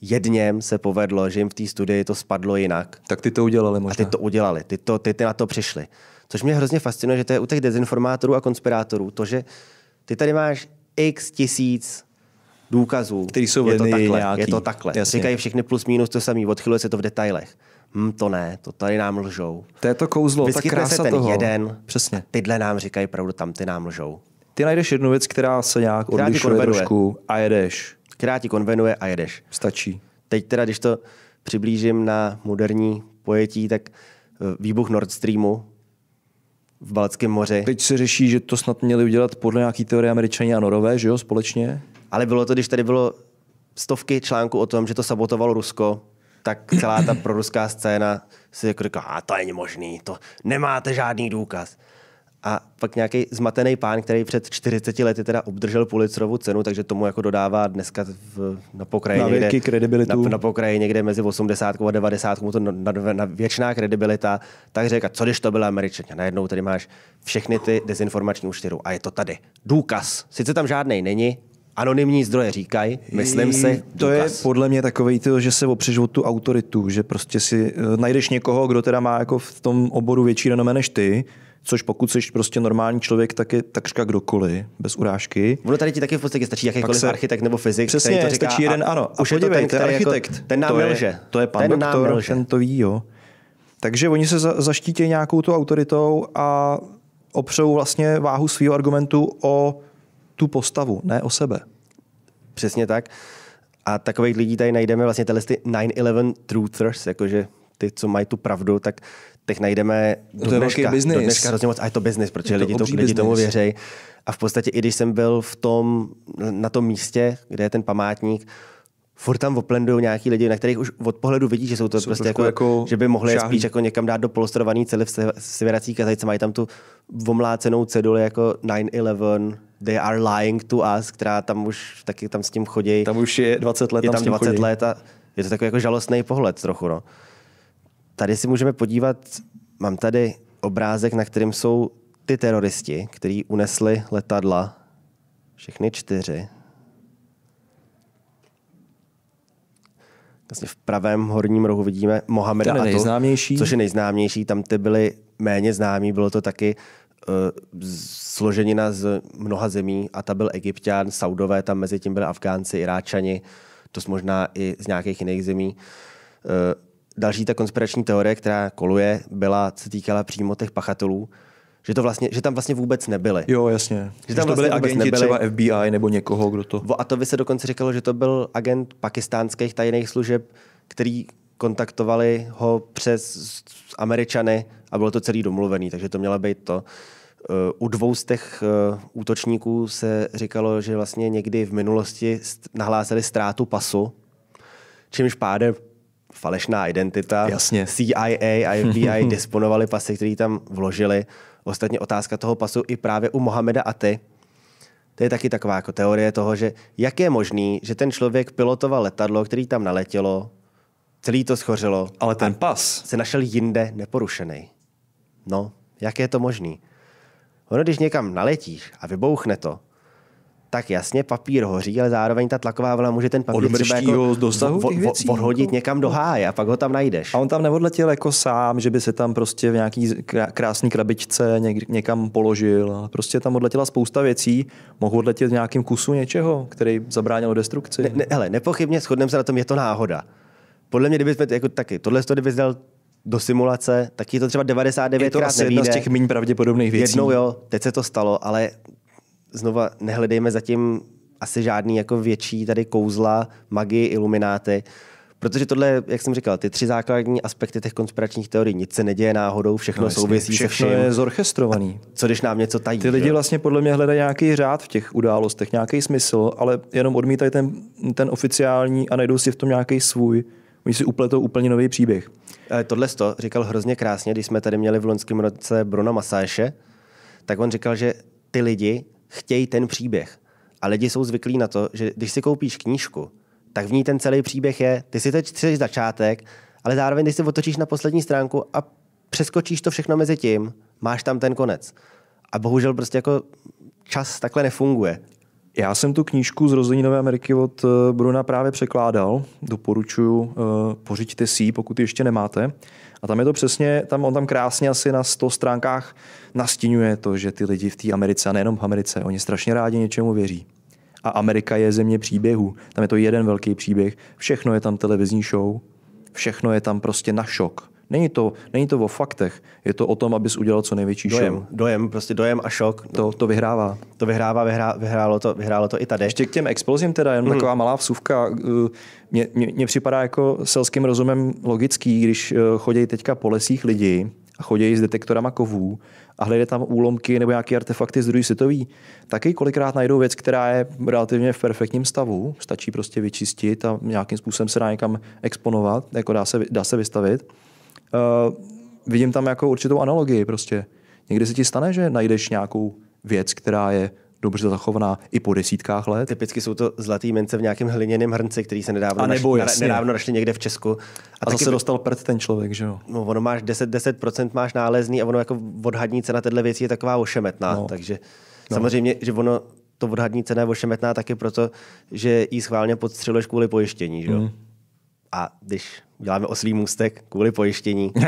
Jedněm se povedlo, že jim v té studii to spadlo jinak. Tak ty to udělali možná. A ty to udělali, ty, to, ty, ty na to přišli. Což mě hrozně fascinuje, že to je u těch dezinformátorů a konspirátorů, to, že ty tady máš x tisíc důkazů, který jsou je to takhle. Nějaký. Je to takhle. Jasně. Říkají všechny plus minus to samý, odchyluje se to v detailech. Hm, to ne, to tady nám lžou. To je to kouzlo, Vyskytne ta krása se ten toho. jeden, Přesně. tyhle nám říkají pravdu, tam ty nám lžou. Ty najdeš jednu věc, která se nějak která odlišuje trošku a jedeš. Která ti konvenuje a jedeš. Stačí. Teď teda, když to přiblížím na moderní pojetí, tak eh, výbuch Nord Streamu v Balckém moři. Teď se řeší, že to snad měli udělat podle nějaký teorie američané a norové, že jo, společně? Ale bylo to, když tady bylo stovky článků o tom, že to sabotovalo Rusko, tak celá ta proruská scéna si jako říká, a to není možný, to nemáte žádný důkaz. A pak nějaký zmatený pán, který před 40 lety teda obdržel Pulitzerovu cenu, takže tomu jako dodává dneska v, na pokraji na někde, kredibilitu. Na, na, pokraji někde mezi 80 a 90, mu to na, na, na věčná kredibilita, tak říká, co když to byla Američaně? Najednou tady máš všechny ty dezinformační úštěru a je to tady. Důkaz. Sice tam žádný není, anonymní zdroje říkají, myslím si, To je podle mě takový to, že se opřeš o tu autoritu, že prostě si eh, najdeš někoho, kdo teda má jako v tom oboru větší renomé než ty, což pokud jsi prostě normální člověk, tak je takřka kdokoliv, bez urážky. Ono tady ti taky v podstatě stačí jakýkoliv se, architekt nebo fyzik, přesně, který to říká, stačí jeden, a, ano. A už podívej, je to ten, ten architekt. Jako, ten nám to Je, to je pan ten doktor, ten to ví, jo. Takže oni se za, zaštítí nějakou tu autoritou a opřou vlastně váhu svého argumentu o tu postavu, ne o sebe. Přesně tak. A takových lidí tady najdeme vlastně tyhle 9-11 truthers, jakože ty, co mají tu pravdu, tak těch najdeme do to dneška, do dneška hrozně moc. A je to business, protože to lidi, to, lidi tomu věří. A v podstatě, i když jsem byl v tom, na tom místě, kde je ten památník, furt tam oplendují nějaký lidi, na kterých už od pohledu vidí, že jsou to jsou prostě jako, jako, že by mohli žáhlí. spíš jako někam dát do polstrovaný cely v severací kazajce, mají tam tu omlácenou ceduli jako 9-11, They are lying to us, která tam už taky tam s tím chodí. Tam už je 20 let. Je tam, tam 20 chodí. let a je to takový jako žalostný pohled trochu. No. Tady si můžeme podívat, mám tady obrázek, na kterém jsou ty teroristi, kteří unesli letadla, všechny čtyři, vlastně v pravém horním rohu vidíme Mohameda Ten nejznámější. což je nejznámější. Tam ty byly méně známí, bylo to taky eh, složenina z mnoha zemí a ta byl egyptian, saudové, tam mezi tím byli Afgánci, Iráčani, to možná i z nějakých jiných zemí. Eh, další ta konspirační teorie, která koluje, byla, se týkala přímo těch pachatelů, že, to vlastně, že tam vlastně vůbec nebyli. Jo, jasně. Že tam že to vlastně byli agenti nebyli. třeba FBI nebo někoho, kdo to... A to by se dokonce říkalo, že to byl agent pakistánských tajných služeb, který kontaktovali ho přes Američany a bylo to celý domluvený, takže to mělo být to. Eh, u dvou z těch eh, útočníků se říkalo, že vlastně někdy v minulosti nahlásili ztrátu pasu, čímž pádem falešná identita. Jasně. CIA a FBI disponovali pasy, které tam vložili Ostatně otázka toho pasu i právě u Mohameda Aty, to je taky taková jako teorie toho, že jak je možný, že ten člověk pilotoval letadlo, který tam naletělo, celý to schořilo. Ale ten pas. Se našel jinde neporušený. No, jak je to možný? Ono, když někam naletíš a vybouchne to, tak jasně, papír hoří, ale zároveň ta tlaková vlna může ten papír třeba jako dosahu vo, vo, odhodit jako- někam do háje a pak ho tam najdeš. A on tam neodletěl jako sám, že by se tam prostě v nějaký krásný krabičce někam položil. Prostě tam odletěla spousta věcí, mohl odletět v nějakém kusu něčeho, který zabránil destrukci. Ne, ne, hele, nepochybně shodneme se na tom, je to náhoda. Podle mě, kdybychom jako taky, tohle to kdyby dal do simulace, tak je to třeba 99 je to krát asi nevíde. jedna z těch méně pravděpodobných věcí. Jednou jo, teď se to stalo, ale znova nehledejme zatím asi žádný jako větší tady kouzla, magii, ilumináty, protože tohle, jak jsem říkal, ty tři základní aspekty těch konspiračních teorií, nic se neděje náhodou, všechno no, souvisí všechno se Všechno je zorchestrovaný. A co když nám něco tají? Ty lidi že? vlastně podle mě hledají nějaký řád v těch událostech, nějaký smysl, ale jenom odmítají ten, ten oficiální a najdou si v tom nějaký svůj. Oni si upletou úplně nový příběh. Ale eh, tohle to říkal hrozně krásně, když jsme tady měli v loňském roce Bruna Masáše, tak on říkal, že ty lidi chtějí ten příběh. A lidi jsou zvyklí na to, že když si koupíš knížku, tak v ní ten celý příběh je, ty si teď čteš začátek, ale zároveň, když si otočíš na poslední stránku a přeskočíš to všechno mezi tím, máš tam ten konec. A bohužel prostě jako čas takhle nefunguje. Já jsem tu knížku Zrození Nové Ameriky od eh, Bruna právě překládal. Doporučuji, eh, pořiďte si ji, pokud ještě nemáte. A tam je to přesně, tam on tam krásně asi na 100 stránkách nastínuje to, že ty lidi v té Americe, a nejenom v Americe, oni strašně rádi něčemu věří. A Amerika je země příběhů. Tam je to jeden velký příběh. Všechno je tam televizní show, všechno je tam prostě na šok. Není to, není to o faktech, je to o tom, abys udělal co největší dojem, show. Dojem, prostě dojem a šok. To, to vyhrává. To vyhrává, vyhrá, vyhrálo, to, vyhrálo to i tady. Ještě k těm explozím teda, jen mm. taková malá vsuvka. Eh, Mně, připadá jako selským rozumem logický, když eh, chodí teďka po lesích lidi a chodí s detektorama kovů a hledají tam úlomky nebo nějaké artefakty z druhé světové, taky kolikrát najdou věc, která je relativně v perfektním stavu, stačí prostě vyčistit a nějakým způsobem se dá někam exponovat, jako dá se, dá se vystavit. Eh, vidím tam jako určitou analogii prostě. Někdy se ti stane, že najdeš nějakou věc, která je dobře zachovaná i po desítkách let. Typicky jsou to zlatý mince v nějakém hliněném hrnci, který se nedávno, a nebo, našli, nedávno našli někde v Česku. A, a zase by... dostal prd ten člověk, že jo? No, ono máš 10, 10% máš nálezný a ono jako odhadní cena téhle věci je taková ošemetná, no. takže no. samozřejmě, že ono to odhadní cena je ošemetná taky proto, že jí schválně podstřeluješ kvůli pojištění, že jo? Mm. A když Děláme oslý můstek kvůli pojištění.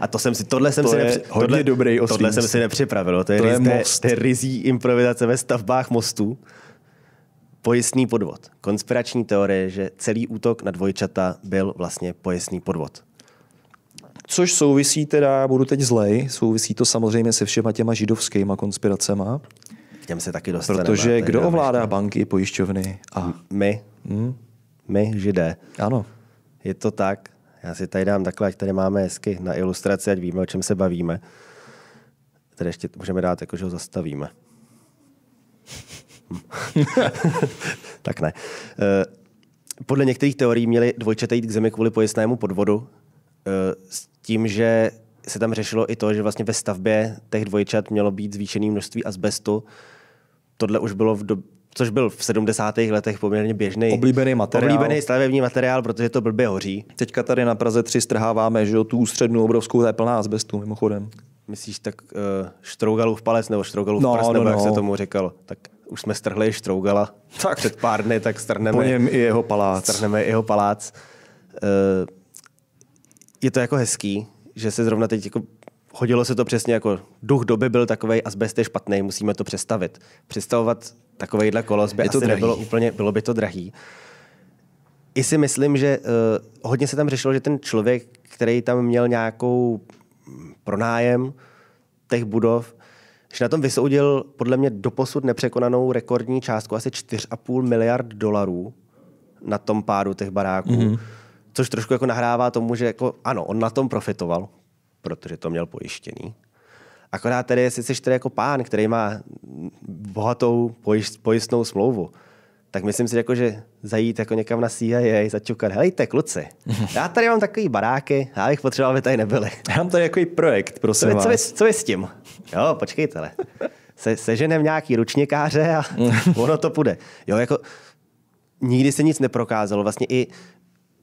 A to jsem si, tohle jsem to si nepři... hodně tohle, dobrý oslý tohle jsem si nepřipravil. To je, to, je je most. to je improvizace ve stavbách mostů. Pojistný podvod. Konspirační teorie, že celý útok na dvojčata byl vlastně pojistný podvod. Což souvisí teda, budu teď zlej, souvisí to samozřejmě se všema těma židovskýma konspiracema. K těm se taky dostaneme. Protože kdo ovládá banky, pojišťovny a... My. Hmm? my, židé. Ano. Je to tak. Já si tady dám takhle, ať tady máme hezky na ilustraci, ať víme, o čem se bavíme. Tady ještě můžeme dát, jako, že ho zastavíme. tak ne. Eh, podle některých teorií měli dvojčata jít k zemi kvůli pojistnému podvodu eh, s tím, že se tam řešilo i to, že vlastně ve stavbě těch dvojčat mělo být zvýšené množství asbestu. Tohle už bylo v, do, což byl v 70. letech poměrně běžný. Oblíbený materiál. Oblíbený stavební materiál, protože to blbě hoří. Teďka tady na Praze 3 strháváme, že jo, tu ústřednu obrovskou, ta je plná asbestu, mimochodem. Myslíš tak uh, eh, v palec nebo v no, pras, no, nebo no. jak se tomu říkal? Tak už jsme strhli Štrougala tak. před pár dny, tak strhneme. Po něm i jeho palác. Strhneme i jeho palác. Uh, je to jako hezký, že se zrovna teď jako hodilo se to přesně jako duch doby byl takový asbest je špatný, musíme to přestavit. Přestavovat takovejhle kolos by je to asi drahý. nebylo úplně, bylo by to drahý. I si myslím, že uh, hodně se tam řešilo, že ten člověk, který tam měl nějakou mm, pronájem těch budov, že na tom vysoudil podle mě doposud nepřekonanou rekordní částku asi 4,5 miliard dolarů na tom pádu těch baráků. Mm-hmm. Což trošku jako nahrává tomu, že jako, ano, on na tom profitoval, protože to měl pojištěný. Akorát tedy, jestli jsi tedy jako pán, který má bohatou pojistnou smlouvu, tak myslím si, jako, že zajít jako někam na CIA, začukat, helejte kluci, já tady mám takový baráky, já bych potřeboval, aby tady nebyli. Já mám tady takový projekt, prosím co, vás. Co, vy, co vy s tím? Jo, počkejte, ale. Se, seženem nějaký ručníkáře a ono to půjde. Jo, jako nikdy se nic neprokázalo. Vlastně i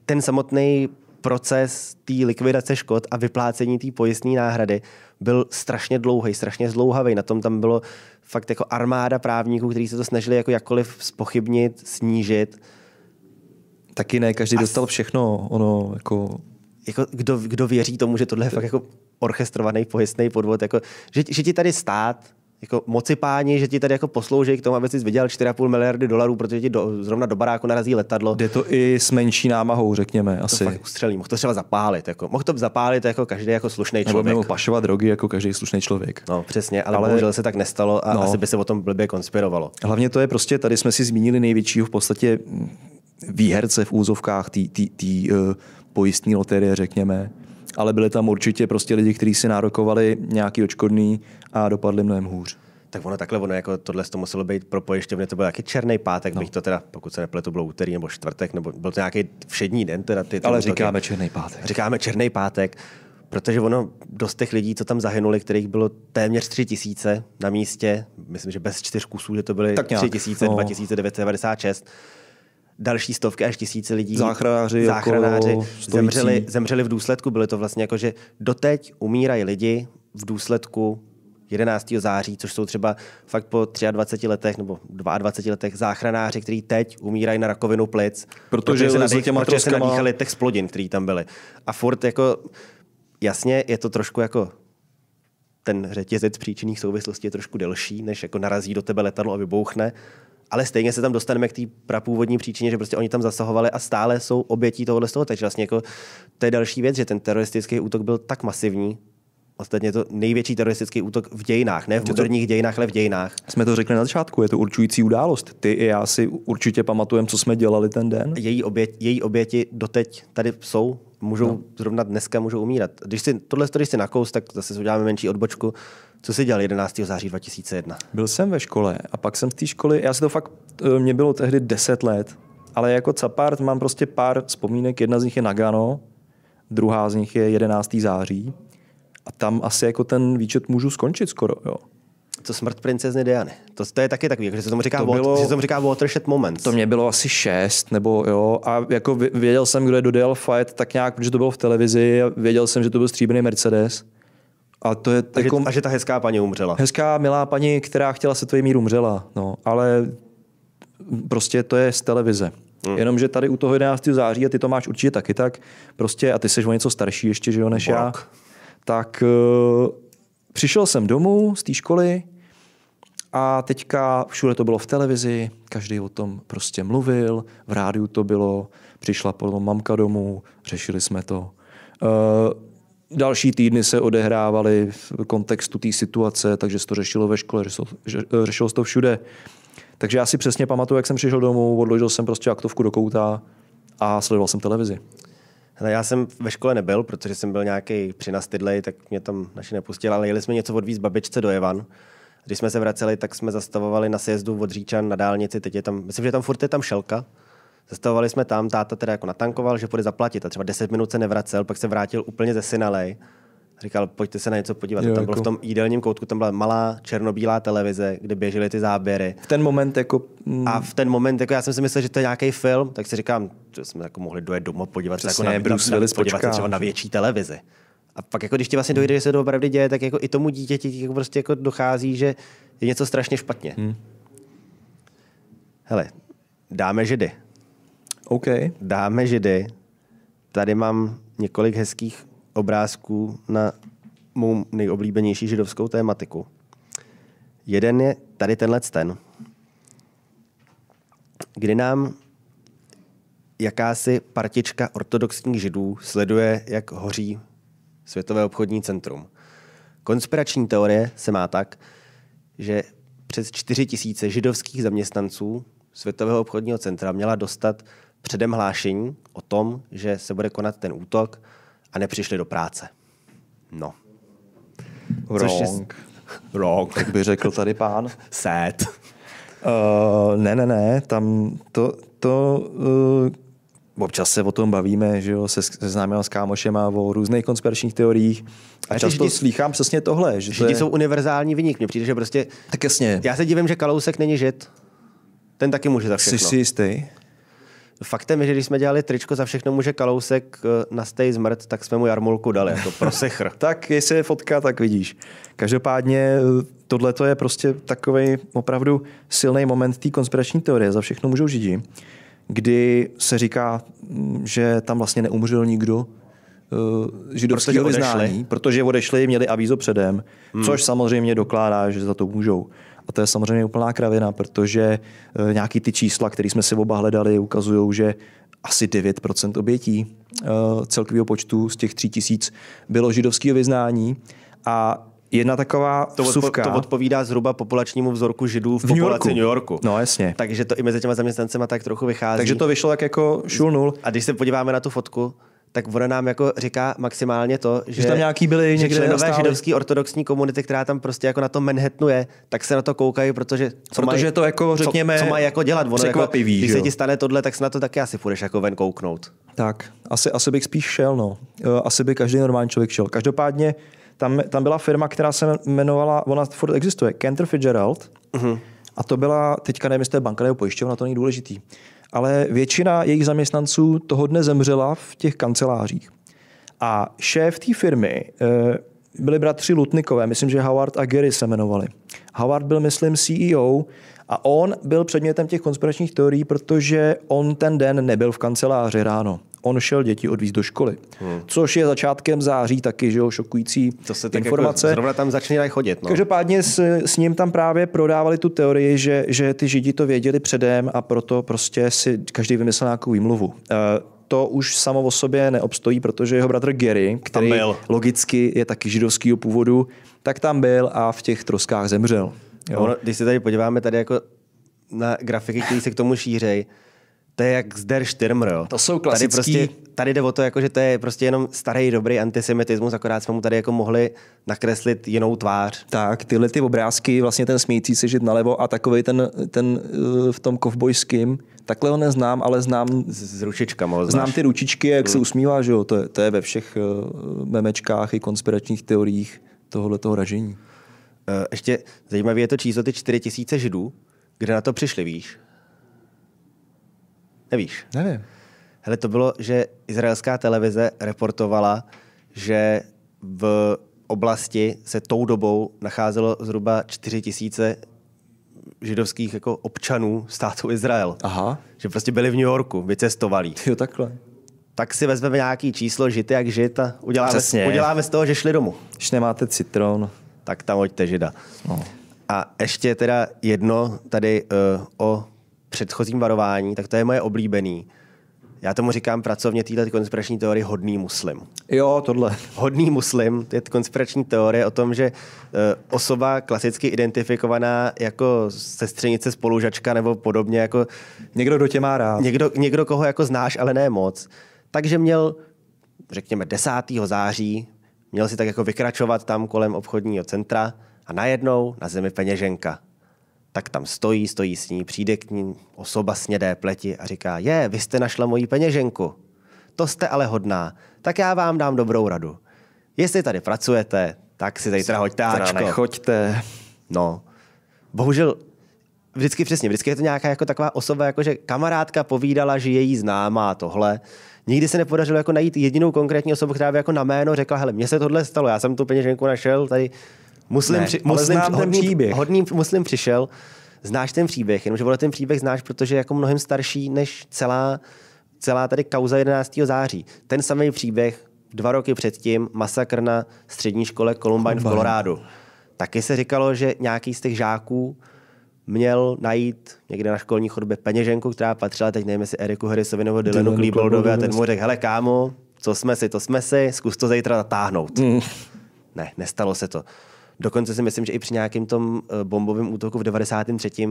ten samotný proces té likvidace škod a vyplácení té pojistné náhrady byl strašně dlouhý, strašně zdlouhavý. Na tom tam bylo fakt jako armáda právníků, kteří se to snažili jako jakkoliv spochybnit, snížit. Taky ne, každý a dostal všechno. Ono jako... jako kdo, kdo věří tomu, že tohle je fakt jako orchestrovaný pojistný podvod, jako, že, že ti tady stát jako moci páni, že ti tady jako poslouží k tomu, aby si vydělal 4,5 miliardy dolarů, protože ti do, zrovna do baráku narazí letadlo. Jde to i s menší námahou, řekněme, to asi. To fakt ustřelí, mohl to třeba zapálit. Jako, mohl to zapálit jako každý jako slušný člověk. Nebo pašovat drogy jako každý slušný člověk. No přesně, ale, ale bohužel se tak nestalo a no. asi by se o tom blbě konspirovalo. Hlavně to je prostě, tady jsme si zmínili největšího v podstatě výherce v úzovkách té uh, eh, pojistní loterie, řekněme ale byli tam určitě prostě lidi, kteří si nárokovali nějaký očkodný a dopadli mnohem hůř. Tak ono takhle, ono jako tohle to muselo být pro pojišťovny, to byl nějaký černý pátek, no. bych to teda, pokud se nepletu, bylo úterý nebo čtvrtek, nebo byl to nějaký všední den. Teda ty, Ale říkáme říkáme černý pátek. Říkáme černý pátek, protože ono dost těch lidí, co tam zahynuli, kterých bylo téměř tři tisíce na místě, myslím, že bez čtyř kusů, že to byly tři tisíce, 2996, další stovky až tisíce lidí, záchranáři, jako záchranáři okolo, zemřeli, zemřeli v důsledku. Byly to vlastně jako, že doteď umírají lidi v důsledku 11. září, což jsou třeba fakt po 23 letech nebo 22 letech záchranáři, kteří teď umírají na rakovinu plic, protože, protože, se, nadech, protože se nadýchali těch splodin, který tam byly. A furt jako, jasně, je to trošku jako ten řetězec příčinných souvislostí je trošku delší, než jako narazí do tebe letadlo a vybouchne, ale stejně se tam dostaneme k té prapůvodní příčině, že prostě oni tam zasahovali a stále jsou obětí tohohle z toho. Takže vlastně jako to je další věc, že ten teroristický útok byl tak masivní, ostatně to největší teroristický útok v dějinách, ne v moderních dějinách, ale v dějinách. Jsme to řekli na začátku, je to určující událost. Ty i já si určitě pamatujeme, co jsme dělali ten den. Její, obět, její oběti doteď tady jsou, můžou no. zrovna dneska můžou umírat. Když si tohle, když si nakous, tak zase uděláme menší odbočku co jsi dělal 11. září 2001? Byl jsem ve škole a pak jsem z té školy, já si to fakt, e, mě bylo tehdy 10 let, ale jako capart mám prostě pár vzpomínek, jedna z nich je Nagano, druhá z nich je 11. září a tam asi jako ten výčet můžu skončit skoro, jo. Co smrt princezny Diany. To, to je taky takový, jako, že se tomu říká, to bylo, water, se tomu říká watershed moment. To mě bylo asi šest, nebo jo, a jako věděl jsem, kdo je Dale fight, tak nějak, protože to bylo v televizi, věděl jsem, že to byl stříbrný Mercedes. A, to je a, jako, že, a že ta hezká paní umřela. Hezká, milá paní, která chtěla se tvojí mír umřela. No, ale prostě to je z televize. Hmm. Jenomže tady u toho 11. září, a ty to máš určitě taky tak, prostě, a ty jsi o něco starší ještě, že jo, než Bok. já, tak uh, přišel jsem domů z té školy a teďka všude to bylo v televizi, každý o tom prostě mluvil, v rádiu to bylo, přišla potom mamka domů, řešili jsme to. Uh, Další týdny se odehrávaly v kontextu té situace, takže se to řešilo ve škole, řešilo se to všude. Takže já si přesně pamatuju, jak jsem přišel domů, odložil jsem prostě aktovku do kouta a sledoval jsem televizi. Hele, já jsem ve škole nebyl, protože jsem byl nějaký přinastydlej, tak mě tam naši nepustil, ale jeli jsme něco odvíz babičce do Evan. Když jsme se vraceli, tak jsme zastavovali na sjezdu od Říčan na dálnici, teď je tam, myslím, že tam furt je tam šelka, Zastavovali jsme tam, táta teda jako natankoval, že půjde zaplatit a třeba 10 minut se nevracel, pak se vrátil úplně ze Sinalej. Říkal, pojďte se na něco podívat. Jo, tam jako... bylo v jako- tom jídelním koutku, tam byla malá černobílá televize, kde běžely ty záběry. V ten moment jako... Mm. A v ten moment, jako já jsem si myslel, že to je nějaký film, tak si říkám, že jsme jako mohli dojet doma podívat, Přesně, se jako na, Bruce na, na, podívat se třeba na větší televizi. A pak jako když ti vlastně dojde, že se to opravdu děje, tak jako i tomu dítěti jako prostě jako dochází, že je něco strašně špatně. Hmm. Hele, dáme židy. OK. Dáme židy. Tady mám několik hezkých obrázků na mou nejoblíbenější židovskou tématiku. Jeden je tady tenhle ten, kdy nám jakási partička ortodoxních židů sleduje, jak hoří Světové obchodní centrum. Konspirační teorie se má tak, že přes 4 tisíce židovských zaměstnanců Světového obchodního centra měla dostat předem hlášení o tom, že se bude konat ten útok a nepřišli do práce. No. Wrong. Je... Wrong. Jak by řekl tady pán. Sad. Uh, ne, ne, ne, tam to, to uh, občas se o tom bavíme, že jo, se seznámil s kámošema o různých konspiračních teoriích a, často židi, slýchám přesně tohle. Že židi to je... jsou univerzální vynik, mně přijde, že prostě... Tak jasně. Já se divím, že Kalousek není žid. Ten taky může za všechno. Jsi si jistý? faktem je, že když jsme dělali tričko za všechno může Kalousek eh, na stej zmrt, tak jsme mu jarmulku dali jako pro sechr. tak jestli je fotka, tak vidíš. Každopádně eh, tohle je prostě takový opravdu silný moment té konspirační teorie. Za všechno můžou židi, kdy se říká, mm, že tam vlastně neumřel nikdo, eh, židovského vyznání, protože odešli, měli avízo předem, hmm. což samozřejmě dokládá, že za to můžou. A to je samozřejmě úplná kravina, protože eh, nějaký ty čísla, které jsme si oba hledali, ukazují, že asi 9% obětí eh, celkového počtu z těch tisíc bylo židovského vyznání. A Jedna taková to, vsuvka, odpo, to odpovídá zhruba populačnímu vzorku židů v, v populaci New Yorku. New Yorku. No jasně. Takže to i mezi těma zaměstnancema tak trochu vychází. Takže to vyšlo tak jako šulnul. A když se podíváme na tu fotku, tak ona nám jako říká maximálně to, že, že tam nějaký byly někde nové židovský ortodoxní komunity, která tam prostě jako na to Manhattanu je, tak se na to koukají, protože co protože mají, to jako řekněme co, co mají jako dělat, ono jako, když se ti stane tohle, tak se na to taky asi půjdeš jako ven kouknout. Tak, asi, asi bych spíš šel, no. Asi by každý normální člověk šel. Každopádně tam, tam byla firma, která se jmenovala, ona furt existuje, Cantor Fitzgerald, uh-huh. a to byla, teďka nevím, jestli to je banka nebo pojišťovna, to není důležitý ale většina jejich zaměstnanců toho dne zemřela v těch kancelářích. A šéf té firmy eh, byli bratři Lutnikové, myslím, že Howard a Gary se jmenovali. Howard byl, myslím, CEO a on byl předmětem těch konspiračních teorií, protože on ten den nebyl v kanceláři ráno on šel děti odvíz do školy. Hmm. Což je začátkem září taky, že jo, šokující to se tak jako informace. Jako zrovna tam začínají chodit. No. Každopádně s, s ním tam právě prodávali tu teorii, že, že ty židi to věděli předem a proto prostě si každý vymyslel nějakou výmluvu. Uh, to už samo o sobě neobstojí, protože jeho bratr Gary, který logicky je taky židovského původu, tak tam byl a v těch troskách zemřel. Jo? Ono, když se tady podíváme tady jako na grafiky, které se k tomu šířejí, to je jak Der Stürmer, jo. To jsou klasický... Tady, prostě, tady jde o to, jako, že to je prostě jenom starý dobrý antisemitismus, akorát jsme mu tady jako mohli nakreslit jinou tvář. Tak, tyhle ty obrázky, vlastně ten smějící se žid nalevo a takový ten, ten eh, v tom kovbojským, takhle ho neznám, ale znám... S, s ručičkama ho Znám ty ručičky, jak hmm. se usmívá, že jo, to je, to je ve všech eh, memečkách i konspiračních teoriích tohohle toho ražení. Eh, ještě zajímavé je to číslo, ty 4000 židů, kde na to přišli, víš? Nevíš? Nevím. Hele, to bylo, že izraelská televize reportovala, že v oblasti se tou dobou nacházelo zhruba 4 tisíce židovských jako občanů státu Izrael. Aha. Že prostě byli v New Yorku, vycestovali. Jo, takhle. Tak si vezmeme nějaký číslo, žity jak žit a uděláme, Přesně. uděláme z toho, že šli domů. Když nemáte citron. Tak tam hoďte žida. No. A ještě teda jedno tady uh, o předchozím varování, tak to je moje oblíbený. Já tomu říkám pracovně této konspirační teorie hodný muslim. Jo, tohle. Hodný muslim, to je konspirační teorie o tom, že e, osoba klasicky identifikovaná jako sestřenice, spolužačka nebo podobně. jako Někdo, do tě má rád. Někdo, někdo, koho jako znáš, ale ne moc. Takže měl, řekněme, 10. září, měl si tak jako vykračovat tam kolem obchodního centra a najednou na zemi peněženka tak tam stojí, stojí s ní, přijde k ní osoba snědé pleti a říká, je, vy jste našla moji peněženku. To jste ale hodná, tak já vám dám dobrou radu. Jestli tady pracujete, tak si zítra hoďte Ačko. Nechoďte. No, bohužel vždycky přesně, vždycky je to nějaká jako taková osoba, jako že kamarádka povídala, že její známá tohle. Nikdy se nepodařilo jako najít jedinou konkrétní osobu, která by jako na jméno řekla, hele, mně se tohle stalo, já jsem tu peněženku našel, tady Muslim, ne, při, muslim, znám hodný, ten příběh. hodný muslim přišel, znáš ten příběh, jenomže vole ten příběh znáš, protože je jako mnohem starší než celá, celá tady kauza 11. září. Ten samý příběh dva roky předtím, masakr na střední škole Columbine v Kolorádu. Taky se říkalo, že nějaký z těch žáků měl najít někde na školní chodbě peněženku, která patřila teď nevím, jestli Eriku Harrisovi nebo Dylanu Klíboldovi a ten mu řekl, hele kámo, co jsme si, to jsme si, zkus to zítra zatáhnout. Mm. Ne, nestalo se to. Dokonce si myslím, že i při nějakém tom eh, bombovém útoku v 93.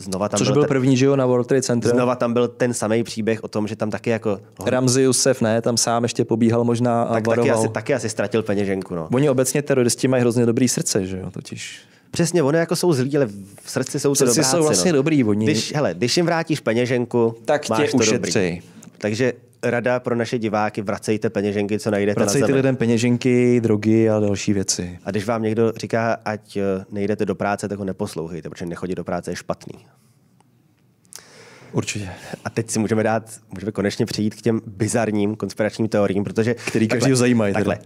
Znova tam Což byl, byl ten, první, že jo, na World Trade Center. Znova tam byl ten samý příběh o tom, že tam taky jako... Oh, Ramzi Youssef, ne, tam sám ještě pobíhal možná a tak, varoval. Taky asi, taky asi ztratil peněženku, no. Oni obecně teroristi mají hrozně dobrý srdce, že jo, totiž. Přesně, oni jako jsou zlí, ale v srdci jsou v srdci dobráci, jsou vlastně no. dobrý, oni. Když, hele, když jim vrátíš peněženku, tak máš tě to ušetři. Dobrý. Takže rada pro naše diváky, vracejte peněženky, co najdete Vracejte na zemi. lidem peněženky, drogy a další věci. A když vám někdo říká, ať eh, nejdete do práce, tak ho neposlouchejte, protože nechodit do práce je špatný. Určitě. A teď si můžeme dát, můžeme konečně přejít k těm bizarním konspiračním teoriím, protože... Který každého zajímají. Takhle,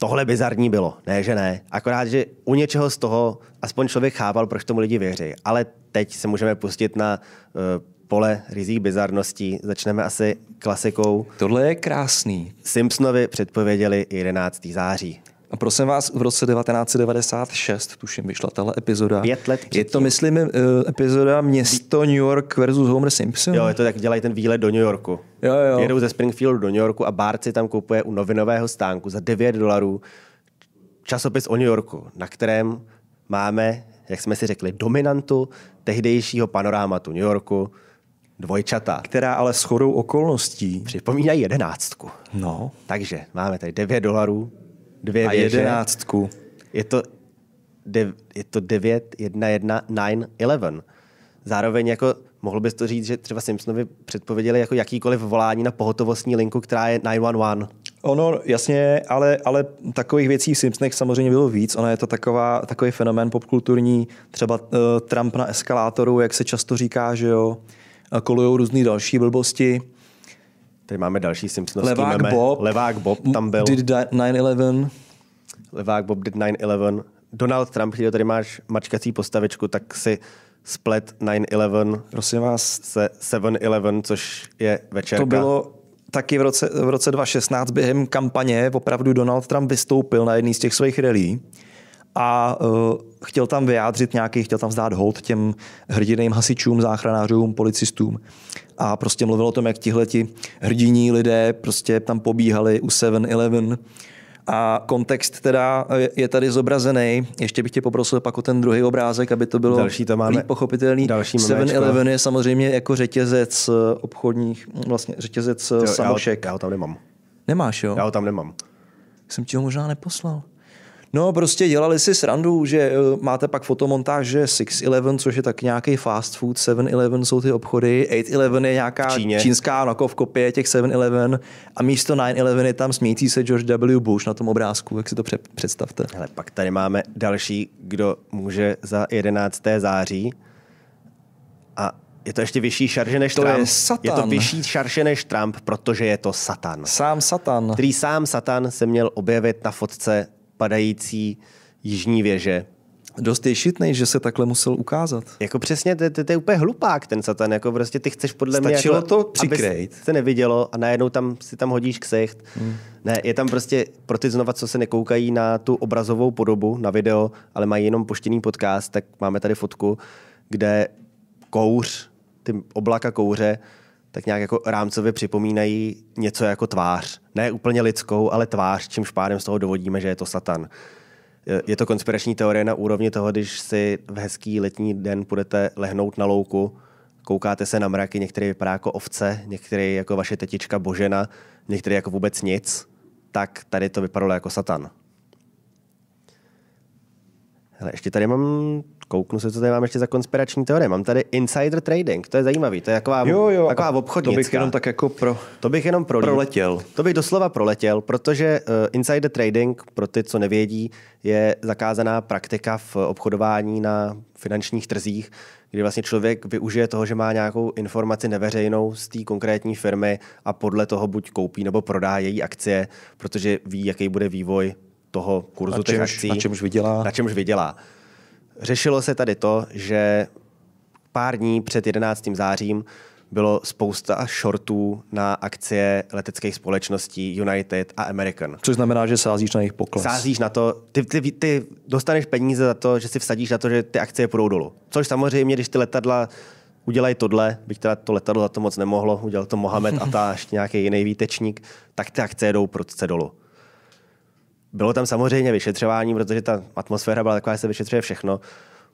tohle bizarní bylo, ne, že ne. Akorát, že u něčeho z toho aspoň člověk chápal, proč tomu lidi věří. Ale teď se můžeme pustit na uh, pole rizích bizarností. Začneme asi klasikou. Tohle je krásný. Simpsonovi předpověděli 11. září. A prosím vás, v roce 1996, tuším, vyšla tahle epizoda. Pět let předtím. Je to, myslím, eh, epizoda Město New York versus Homer Simpson? Jo, je to tak, dělají ten výlet do New Yorku. Jo, jo. Jedou ze Springfieldu do New Yorku a Bárci tam kupuje u novinového stánku za 9 dolarů časopis o New Yorku, na kterém máme, jak jsme si řekli, dominantu tehdejšího panorámatu New Yorku, dvojčata, která ale s chodou okolností připomínají jedenáctku. No. Takže máme tady 9 dolarů, dvě a jedenáctku. Je to, dev, je to 9, 1, 1, 9, 11. Zároveň jako mohl bys to říct, že třeba Simpsonovi předpověděli jako jakýkoliv volání na pohotovostní linku, která je 911. Ono, jasně, ale, ale takových věcí v Simpsonech samozřejmě bylo víc. Ona je to taková, takový fenomén popkulturní, třeba uh, Trump na eskalátoru, jak se často říká, že jo kolujou různé další blbosti. Tady máme další Simpsonovský Levák meme. Bob. Levák Bob tam byl. Did 9-11. Levák Bob did 9-11. Donald Trump, když tady máš mačkací postavičku, tak si splet 9-11. Prosím vás. Se 7-11, což je večerka. To bylo taky v roce, v roce 2016 během kampaně opravdu Donald Trump vystoupil na jedný z těch svých relí a uh, chtěl tam vyjádřit nějaký, chtěl tam vzdát hold těm hrdiným hasičům, záchranářům, policistům. A prostě mluvil o tom, jak ti hrdiní lidé prostě tam pobíhali u 7-Eleven. A kontext teda je tady zobrazený. Ještě bych tě poprosil pak o ten druhý obrázek, aby to bylo další to máme, pochopitelný. 7-Eleven je samozřejmě jako řetězec eh, obchodních, vlastně řetězec eh, jo, samošek. Já ho, já ho tam nemám. Nemáš, jo? Já ho tam nemám. Jsem ti ho možná neposlal. No prostě dělali si srandu, že eh, máte pak že 6-Eleven, což je tak nějaký fast food, 7-Eleven jsou ty obchody, 8-Eleven je nějaká Číně. čínská kopie těch 7-Eleven a místo 9-Eleven je tam smějící se George W. Bush na tom obrázku, jak si to představte. Ale pak tady máme další, kdo může za 11. září a je to ještě vyšší šarže než to Trump. Je, satan. je to vyšší šarže než Trump, protože je to Satan. Sám Satan. Který sám Satan se měl objevit na fotce padající jižní věže. Dost je šitnej, že se takhle musel ukázat. Jako přesně, to, to, to je úplně hlupák ten satan, jako prostě ty chceš podle Stačilo mě... Stačilo jako, to přikrejt. se nevidělo a najednou tam si tam hodíš ksecht. Hmm. Ne, je tam prostě pro ty znova, co se nekoukají na tu obrazovou podobu, na video, ale mají jenom poštěný podcast, tak máme tady fotku, kde kouř, ty oblaka kouře, tak nějak jako rámcově připomínají něco jako tvář. Ne úplně lidskou, ale tvář, čímž pádem z toho dovodíme, že je to satan. Je to konspirační teorie na úrovni toho, když si v hezký letní den budete lehnout na louku, koukáte se na mraky, některý vypadá jako ovce, některý jako vaše tetička Božena, některý jako vůbec nic, tak tady to vypadalo jako satan. Hele, ještě tady mám kouknu se, co tady mám ještě za konspirační teorie. Mám tady insider trading, to je zajímavý, to je taková, jo, jo, taková obchodnická. To bych jenom tak jako pro, to bych jenom prolít. proletěl. To bych doslova proletěl, protože uh, insider trading, pro ty, co nevědí, je zakázaná praktika v obchodování na finančních trzích, kdy vlastně člověk využije toho, že má nějakou informaci neveřejnou z té konkrétní firmy a podle toho buď koupí nebo prodá její akcie, protože ví, jaký bude vývoj toho kurzu na čemž, těch akcí. Na čemž vydělá. Na čemž vydělá. Řešilo se tady to, že pár dní před 11. zářím bylo spousta shortů na akcie leteckých společností United a American. Což znamená, že sázíš na jejich pokles. Sázíš na to, ty, ty, ty dostaneš peníze za to, že si vsadíš na to, že ty akcie půjdou dolů. Což samozřejmě, když ty letadla udělají tohle, byť teda to letadlo za to moc nemohlo, udělal to Mohamed a ta ještě nějaký jiný výtečník, tak ty akcie jdou prudce dolů. Bylo tam samozřejmě vyšetřování, protože ta atmosféra byla taková, že se vyšetřuje všechno.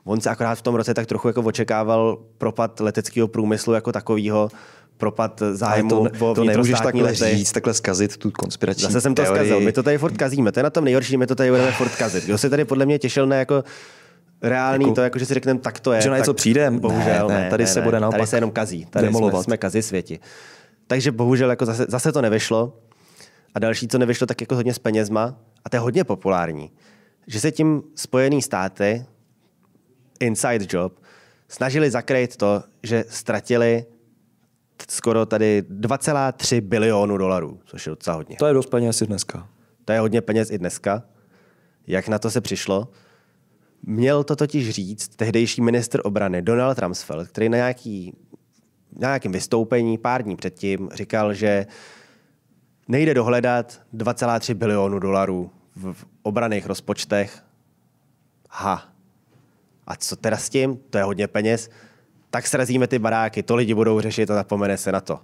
On se akorát v tom roce tak trochu jako očekával propad leteckého průmyslu jako takového, propad zájmu to, to nemůžeš takhle lety. říct, takhle zkazit tu konspirační Zase jsem to teorii. zkazil, my to tady furt kazíme, to je na tom nejhorší, my to tady budeme furt kazit. Kdo se tady podle mě těšil na jako reálný jako, to, jako že si řekneme, tak to je. Že na něco přijde, bohužel, ne, ne, tady ne, se ne, bude naopak Tady se jenom kazí, tady jsme, jsme kazi světi. Takže bohužel jako zase, zase to nevyšlo. A další, co nevyšlo, tak jako hodně s penězma a to je hodně populární, že se tím Spojené státy, inside job, snažili zakrýt to, že ztratili skoro tady 2,3 bilionu dolarů, což je docela hodně. To je dost peněz i dneska. To je hodně peněz i dneska. Jak na to se přišlo? Měl to totiž říct tehdejší minister obrany Donald Rumsfeld, který na, nějaký, na nějakém vystoupení pár dní předtím říkal, že uh, nejde dohledat 2,3 bilionu dolarů v, obraných rozpočtech. Ha. A co teda s tím? To je hodně peněz. Tak srazíme ty baráky, to lidi budou řešit a zapomene se na to.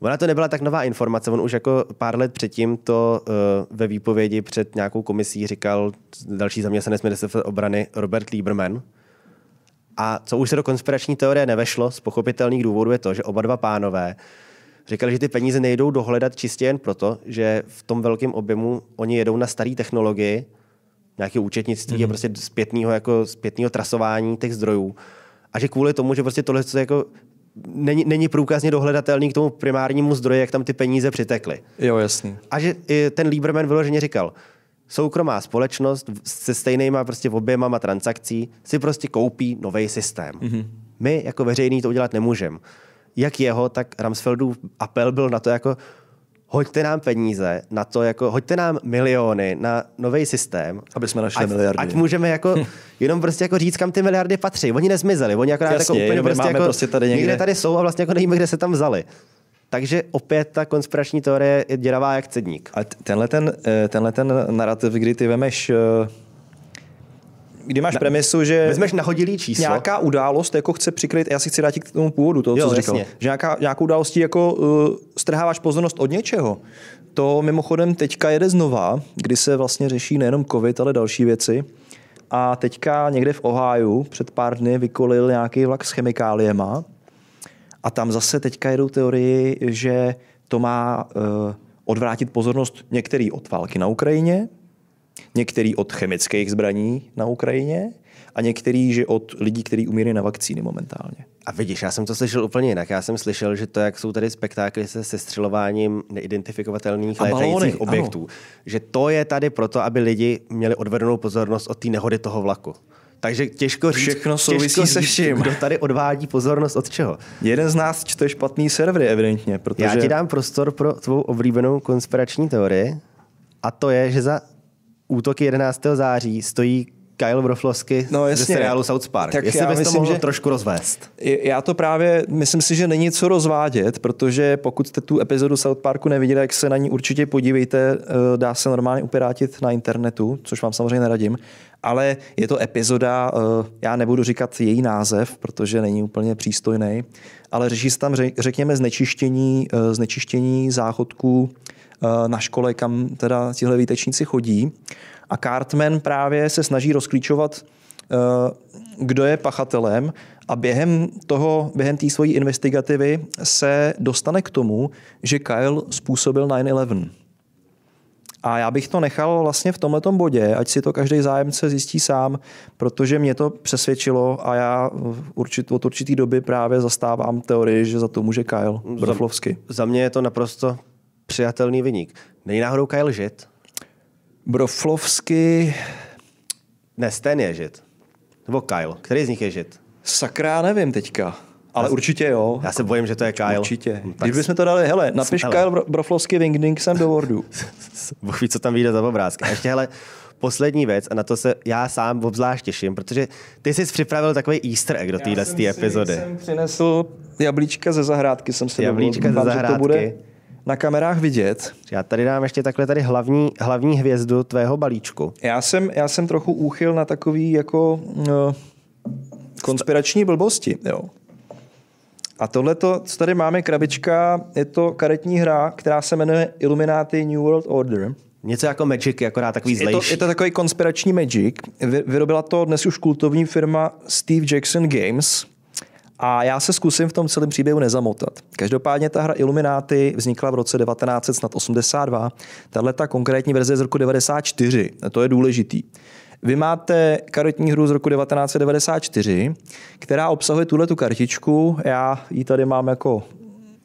Ona to nebyla tak nová informace, on už jako pár let předtím to uh, ve výpovědi před nějakou komisí říkal další zaměstnanec ministerstva obrany Robert Lieberman. A co už se do konspirační teorie nevešlo, z pochopitelných důvodů je to, že oba dva pánové uh, Říkali, že ty peníze nejdou dohledat čistě jen proto, že v tom velkém objemu oni jedou na staré technologii, nějaké účetnictví mm-hmm. a mhm. prostě zpětného jako zpětného trasování těch zdrojů. A že kvůli tomu, že prostě tohle co jako není, není průkazně dohledatelný k tomu primárnímu zdroji, jak tam ty peníze přitekly. Jo, jasný. A že ten Lieberman vyloženě říkal, soukromá společnost se stejnýma prostě objemama transakcí si prostě koupí nový systém. Mm-hmm. My jako veřejný to udělat nemůžeme jak jeho, tak Ramsfeldův apel byl na to jako hoďte nám peníze na to, jako hoďte nám miliony na nový systém. Aby jsme našli ať, miliardy. Ať můžeme jako jenom prostě jako říct, kam ty miliardy patří. Oni nezmizeli, oni jako, Jasně, jako úplně prostě, jako, prostě tady někde. někde. tady jsou a vlastně jako nevíme, kde se tam vzali. Takže opět ta konspirační teorie je děravá jak cedník. A tenhle ten, eh, tenhle ten narrativ, kdy ty vemeš eh, kdy máš na, premisu, že... Vezmeš nahodilý číslo. Nějaká událost, jako chce přikryt, já si chci dát k tomu původu toho, jo, co jsi říkal. Že nějaká, nějakou událostí jako uh, strháváš pozornost od něčeho. To mimochodem teďka jede znova, kdy se vlastně řeší nejenom covid, ale další věci. A teďka někde v Ohio před pár dny vykolil nějaký vlak s chemikáliema. A tam zase teďka jedou teorii, že to má uh, odvrátit pozornost některý od války na Ukrajině, Některý od chemických zbraní na Ukrajině a některý, že od lidí, kteří umírají na vakcíny momentálně. A vidíš, já jsem to slyšel úplně jinak. Já jsem slyšel, že to, jak jsou tady spektákly se sestřelováním neidentifikovatelných a létajících balony, objektů, ano. že to je tady proto, aby lidi měli odvedenou pozornost od té nehody toho vlaku. Takže těžko říct, Všechno souvisí těžko se vším. Kdo tady odvádí pozornost od čeho? Jeden z nás čte špatný servery, evidentně. Protože... Já ti dám prostor pro tvou oblíbenou konspirační teorii, a to je, že za útoky 11. září stojí Kyle Broflovsky no, jasně. ze seriálu South Park. Tak Jestli já bys myslím, to mohl že... trošku rozvést. Já to právě, myslím si, že není co rozvádět, protože pokud jste tu epizodu South Parku neviděli, jak se na ní určitě podívejte. Eh, dá se normálně upirátit na internetu, což vám samozřejmě neradím. Ale je to epizoda, eh, já nebudu říkat její název, protože není úplně přístojný, ale řeší se tam, řekněme, znečištění, eh, znečištění záchodků Eh, na škole, kam teda tihle výtečníci chodí. A Cartman právě se snaží rozklíčovat, eh, kdo je pachatelem a během toho, během té svojí investigativy se dostane k tomu, že Kyle způsobil 9-11. A já bych to nechal vlastně v tomto bodě, ať si to každý zájemce zjistí sám, protože mě to přesvědčilo a já určit, od určitý doby právě zastávám teorii, že za to může Kyle Broflovsky. Za, za mě je to naprosto přijatelný vyník. Není náhodou Kyle Žit? Broflovsky... Ne, Sten je Žit. Nebo Kyle. Který z nich je Žit? Sakra, nevím teďka. Ale já, určitě jo. Já se bojím, že to je Kyle. Určitě. Hm, tak bychom to dali, hele, napiš hele. Kyle Broflovsky Wingding sem do Wordu. Bůh ví, co tam vyjde za obrázky. A ještě, hele, poslední věc, a na to se já sám obzvlášť těším, protože ty jsi připravil takový easter egg do téhle epizody. Já jsem přinesl jablíčka ze zahrádky, jsem si Jablíčka dovolil, ze zahrádky. to bude na kamerách vidět. Já tady dám ještě takhle tady hlavní, hlavní hvězdu tvého balíčku. Já jsem, já jsem trochu úchyl na takový jako no, konspirační blbosti. Jo. A tohle, co tady máme, krabička, je to karetní hra, která se jmenuje Illuminati New World Order. Něco jako Magic, akorát takový zlejší. Je to, je to takový konspirační Magic. Vy, vyrobila to dnes už kultovní firma Steve Jackson Games. A já se zkusím v tom celém příběhu nezamotat. Každopádně ta hra Illumináty vznikla v roce 1982. Tahle ta konkrétní verze je z roku 1994. A to je důležitý. Vy máte karetní hru z roku 1994, která obsahuje tuhle tu kartičku. Já ji tady mám jako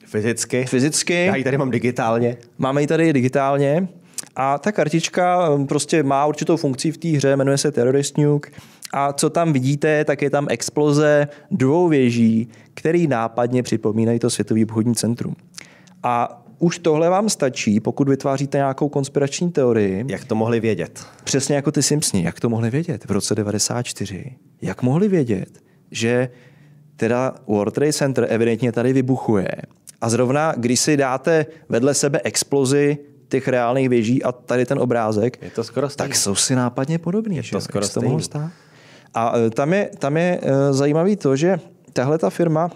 Fyzicky. Fyzicky. Já ji tady mám digitálně. Máme ji tady digitálně. A ta kartička um, prostě má určitou funkci v té hře, jmenuje se Terrorist Nuke a co tam vidíte, tak je tam exploze dvou věží, které nápadně připomínají to Světové obchodní centrum. A už tohle vám stačí, pokud vytváříte nějakou konspirační teorii. Jak to mohli vědět? Přesně jako ty Simpsoni. Jak to mohli vědět v roce 94? Jak mohli vědět, že teda World Trade Center evidentně tady vybuchuje a zrovna, když si dáte vedle sebe explozi těch reálných věží a tady ten obrázek, je to skoro tak jsou si nápadně podobný. Je to že? skoro Jak To mohlo stát? A e, tam je, tam je e, zajímavé to, že tahle ta firma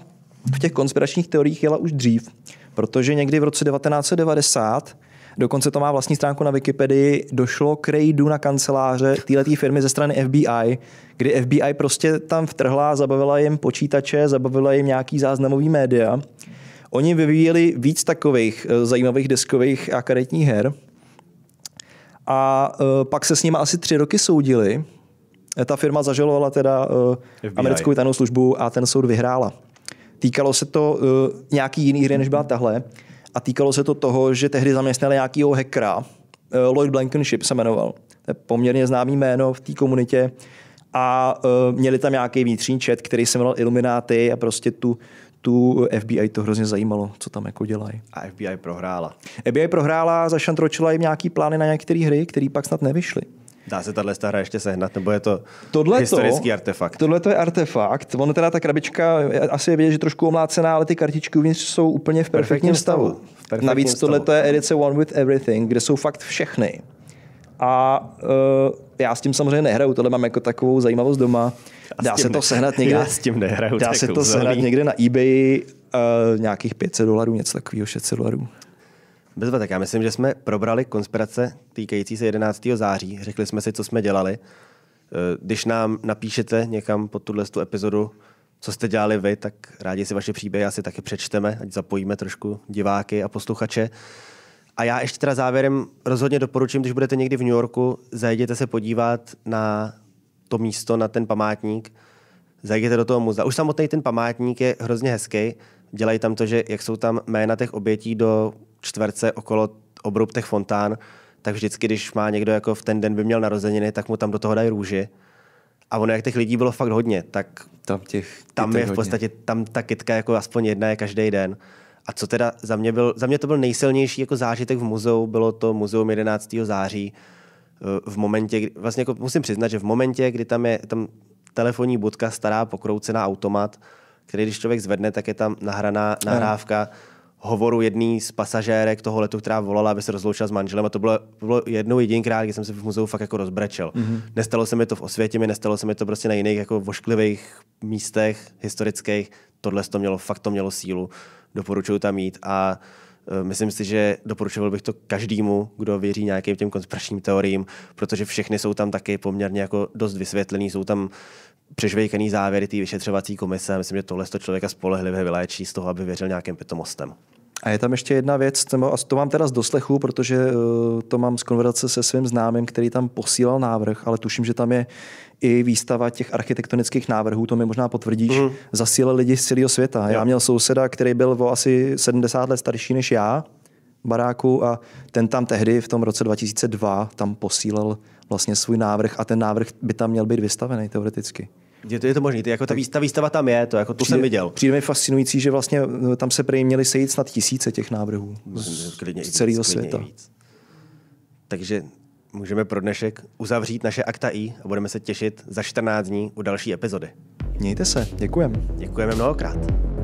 v těch konspiračních teoriích jela už dřív, protože někdy v roce 1990 Dokonce to má vlastní stránku na Wikipedii. Došlo k rejdu na kanceláře této firmy ze strany FBI, kdy FBI prostě tam vtrhla, zabavila jim počítače, zabavila jim nějaký záznamový média. Oni vyvíjeli víc takových e, zajímavých deskových a karetních her. A pak se s nimi asi tři roky soudili, Eh, ta firma zažalovala teda uh, americkou tajnou službu a ten soud vyhrála. Týkalo se to uh, nějaký jiný hry, než byla tahle. A týkalo se to toho, že tehdy zaměstnali nějakého hackera. Uh, Lloyd Blankenship se jmenoval. To je poměrně známý jméno v té komunitě. A uh, měli tam nějaký vnitřní chat, který se jmenoval Illuminati a prostě tu, tu FBI to hrozně zajímalo, co tam jako dělají. A FBI prohrála. FBI prohrála, zašantročila jim nějaký plány na některé hry, které pak snad nevyšly. Dá se tahle hra ještě sehnat, nebo je to tohle historický to, artefakt? Tohle to je artefakt. Ono teda ta krabička asi je vidět, že trošku omlácená, ale ty kartičky uvnitř jsou úplně v perfektním, stavu. stavu. Navíc stavu. tohle je edice One with Everything, kde jsou fakt všechny. A uh, já s tím samozřejmě nehraju, tohle mám jako takovou zajímavost doma. Dá se to sehnat někde. Já s tím nehraju. Dá se to sehnat někde na eBay uh, nějakých 500 dolarů, něco takového, 600 dolarů. Bezva, tak já myslím, že jsme probrali konspirace týkající se 11. září. Řekli jsme si, co jsme dělali. Eh, když nám napíšete někam pod tuhle tu epizodu, co jste dělali vy, tak rádi si vaše příběhy asi taky přečteme, ať zapojíme trošku diváky a posluchače. A já ještě teda závěrem rozhodně doporučím, když budete někdy v New Yorku, zajděte se podívat na to místo, na ten památník, zajděte do toho muzea. Už samotný ten památník je hrozně hezký, dělají tam to, že jak jsou tam jména těch obětí do čtverce okolo obrub těch fontán, tak vždycky, když má někdo jako v ten den by měl narozeniny, tak mu tam do toho dají růži. A ono, jak těch lidí bylo fakt hodně, tak tam, těch, tam je v podstatě, hodně. tam ta kytka jako aspoň jedna je každý den. A co teda za mě byl, za mě to byl nejsilnější jako zážitek v muzeu, bylo to muzeum 11. září. Eh, v momentě, kdy, vlastně jako musím přiznat, že v momentě, kdy tam je tam telefonní budka stará, pokroucená automat, který když člověk zvedne, tak je tam nahraná nahrávka. Ano hovoru jedný z pasažérek toho letu, která volala, aby se rozloučila s manželem. A to bylo, bylo jednou jedinkrát, kdy jsem se v muzeu fakt jako rozbrečel. Mm-hmm. Nestalo se mi to v osvětě, mi nestalo se mi to prostě na jiných jako vošklivých místech historických. Tohle to mělo, fakt to mělo sílu. Doporučuju tam jít a e, Myslím si, že doporučoval bych to každému, kdo věří nějakým těm konspiračním teoriím, protože všechny jsou tam taky poměrně jako dost vysvětlený, jsou tam přežvejkaný závěry té vyšetřovací komise. Myslím, že tohle to člověka spolehlivě vyléčí z toho, aby věřil nějakým pitomostem. A je tam ještě jedna věc, a to mám teda z doslechu, protože eh, to mám z konverzace se svým známým, který tam posílal návrh, ale tuším, že tam je i výstava těch architektonických návrhů, to mi možná potvrdíš, mm. zasílali lidi z celého světa. Já měl souseda, který byl o asi 70 let starší než já, baráku a ten tam tehdy v tom roce 2002 tam posílal vlastně svůj návrh a ten návrh by tam měl být vystavený teoreticky. Je to, je to možný, ty, jako ta, výstava, ta výstava tam je, to, jako, to přijde, jsem viděl. Přijde mi fascinující, že vlastně no, tam se prý měli sejít snad tisíce těch návrhů z, klidně z celého světa. Víc. Takže můžeme pro dnešek uzavřít naše akta I a budeme se těšit za 14 dní u další epizody. Mějte se, děkujeme. Děkujeme mnohokrát.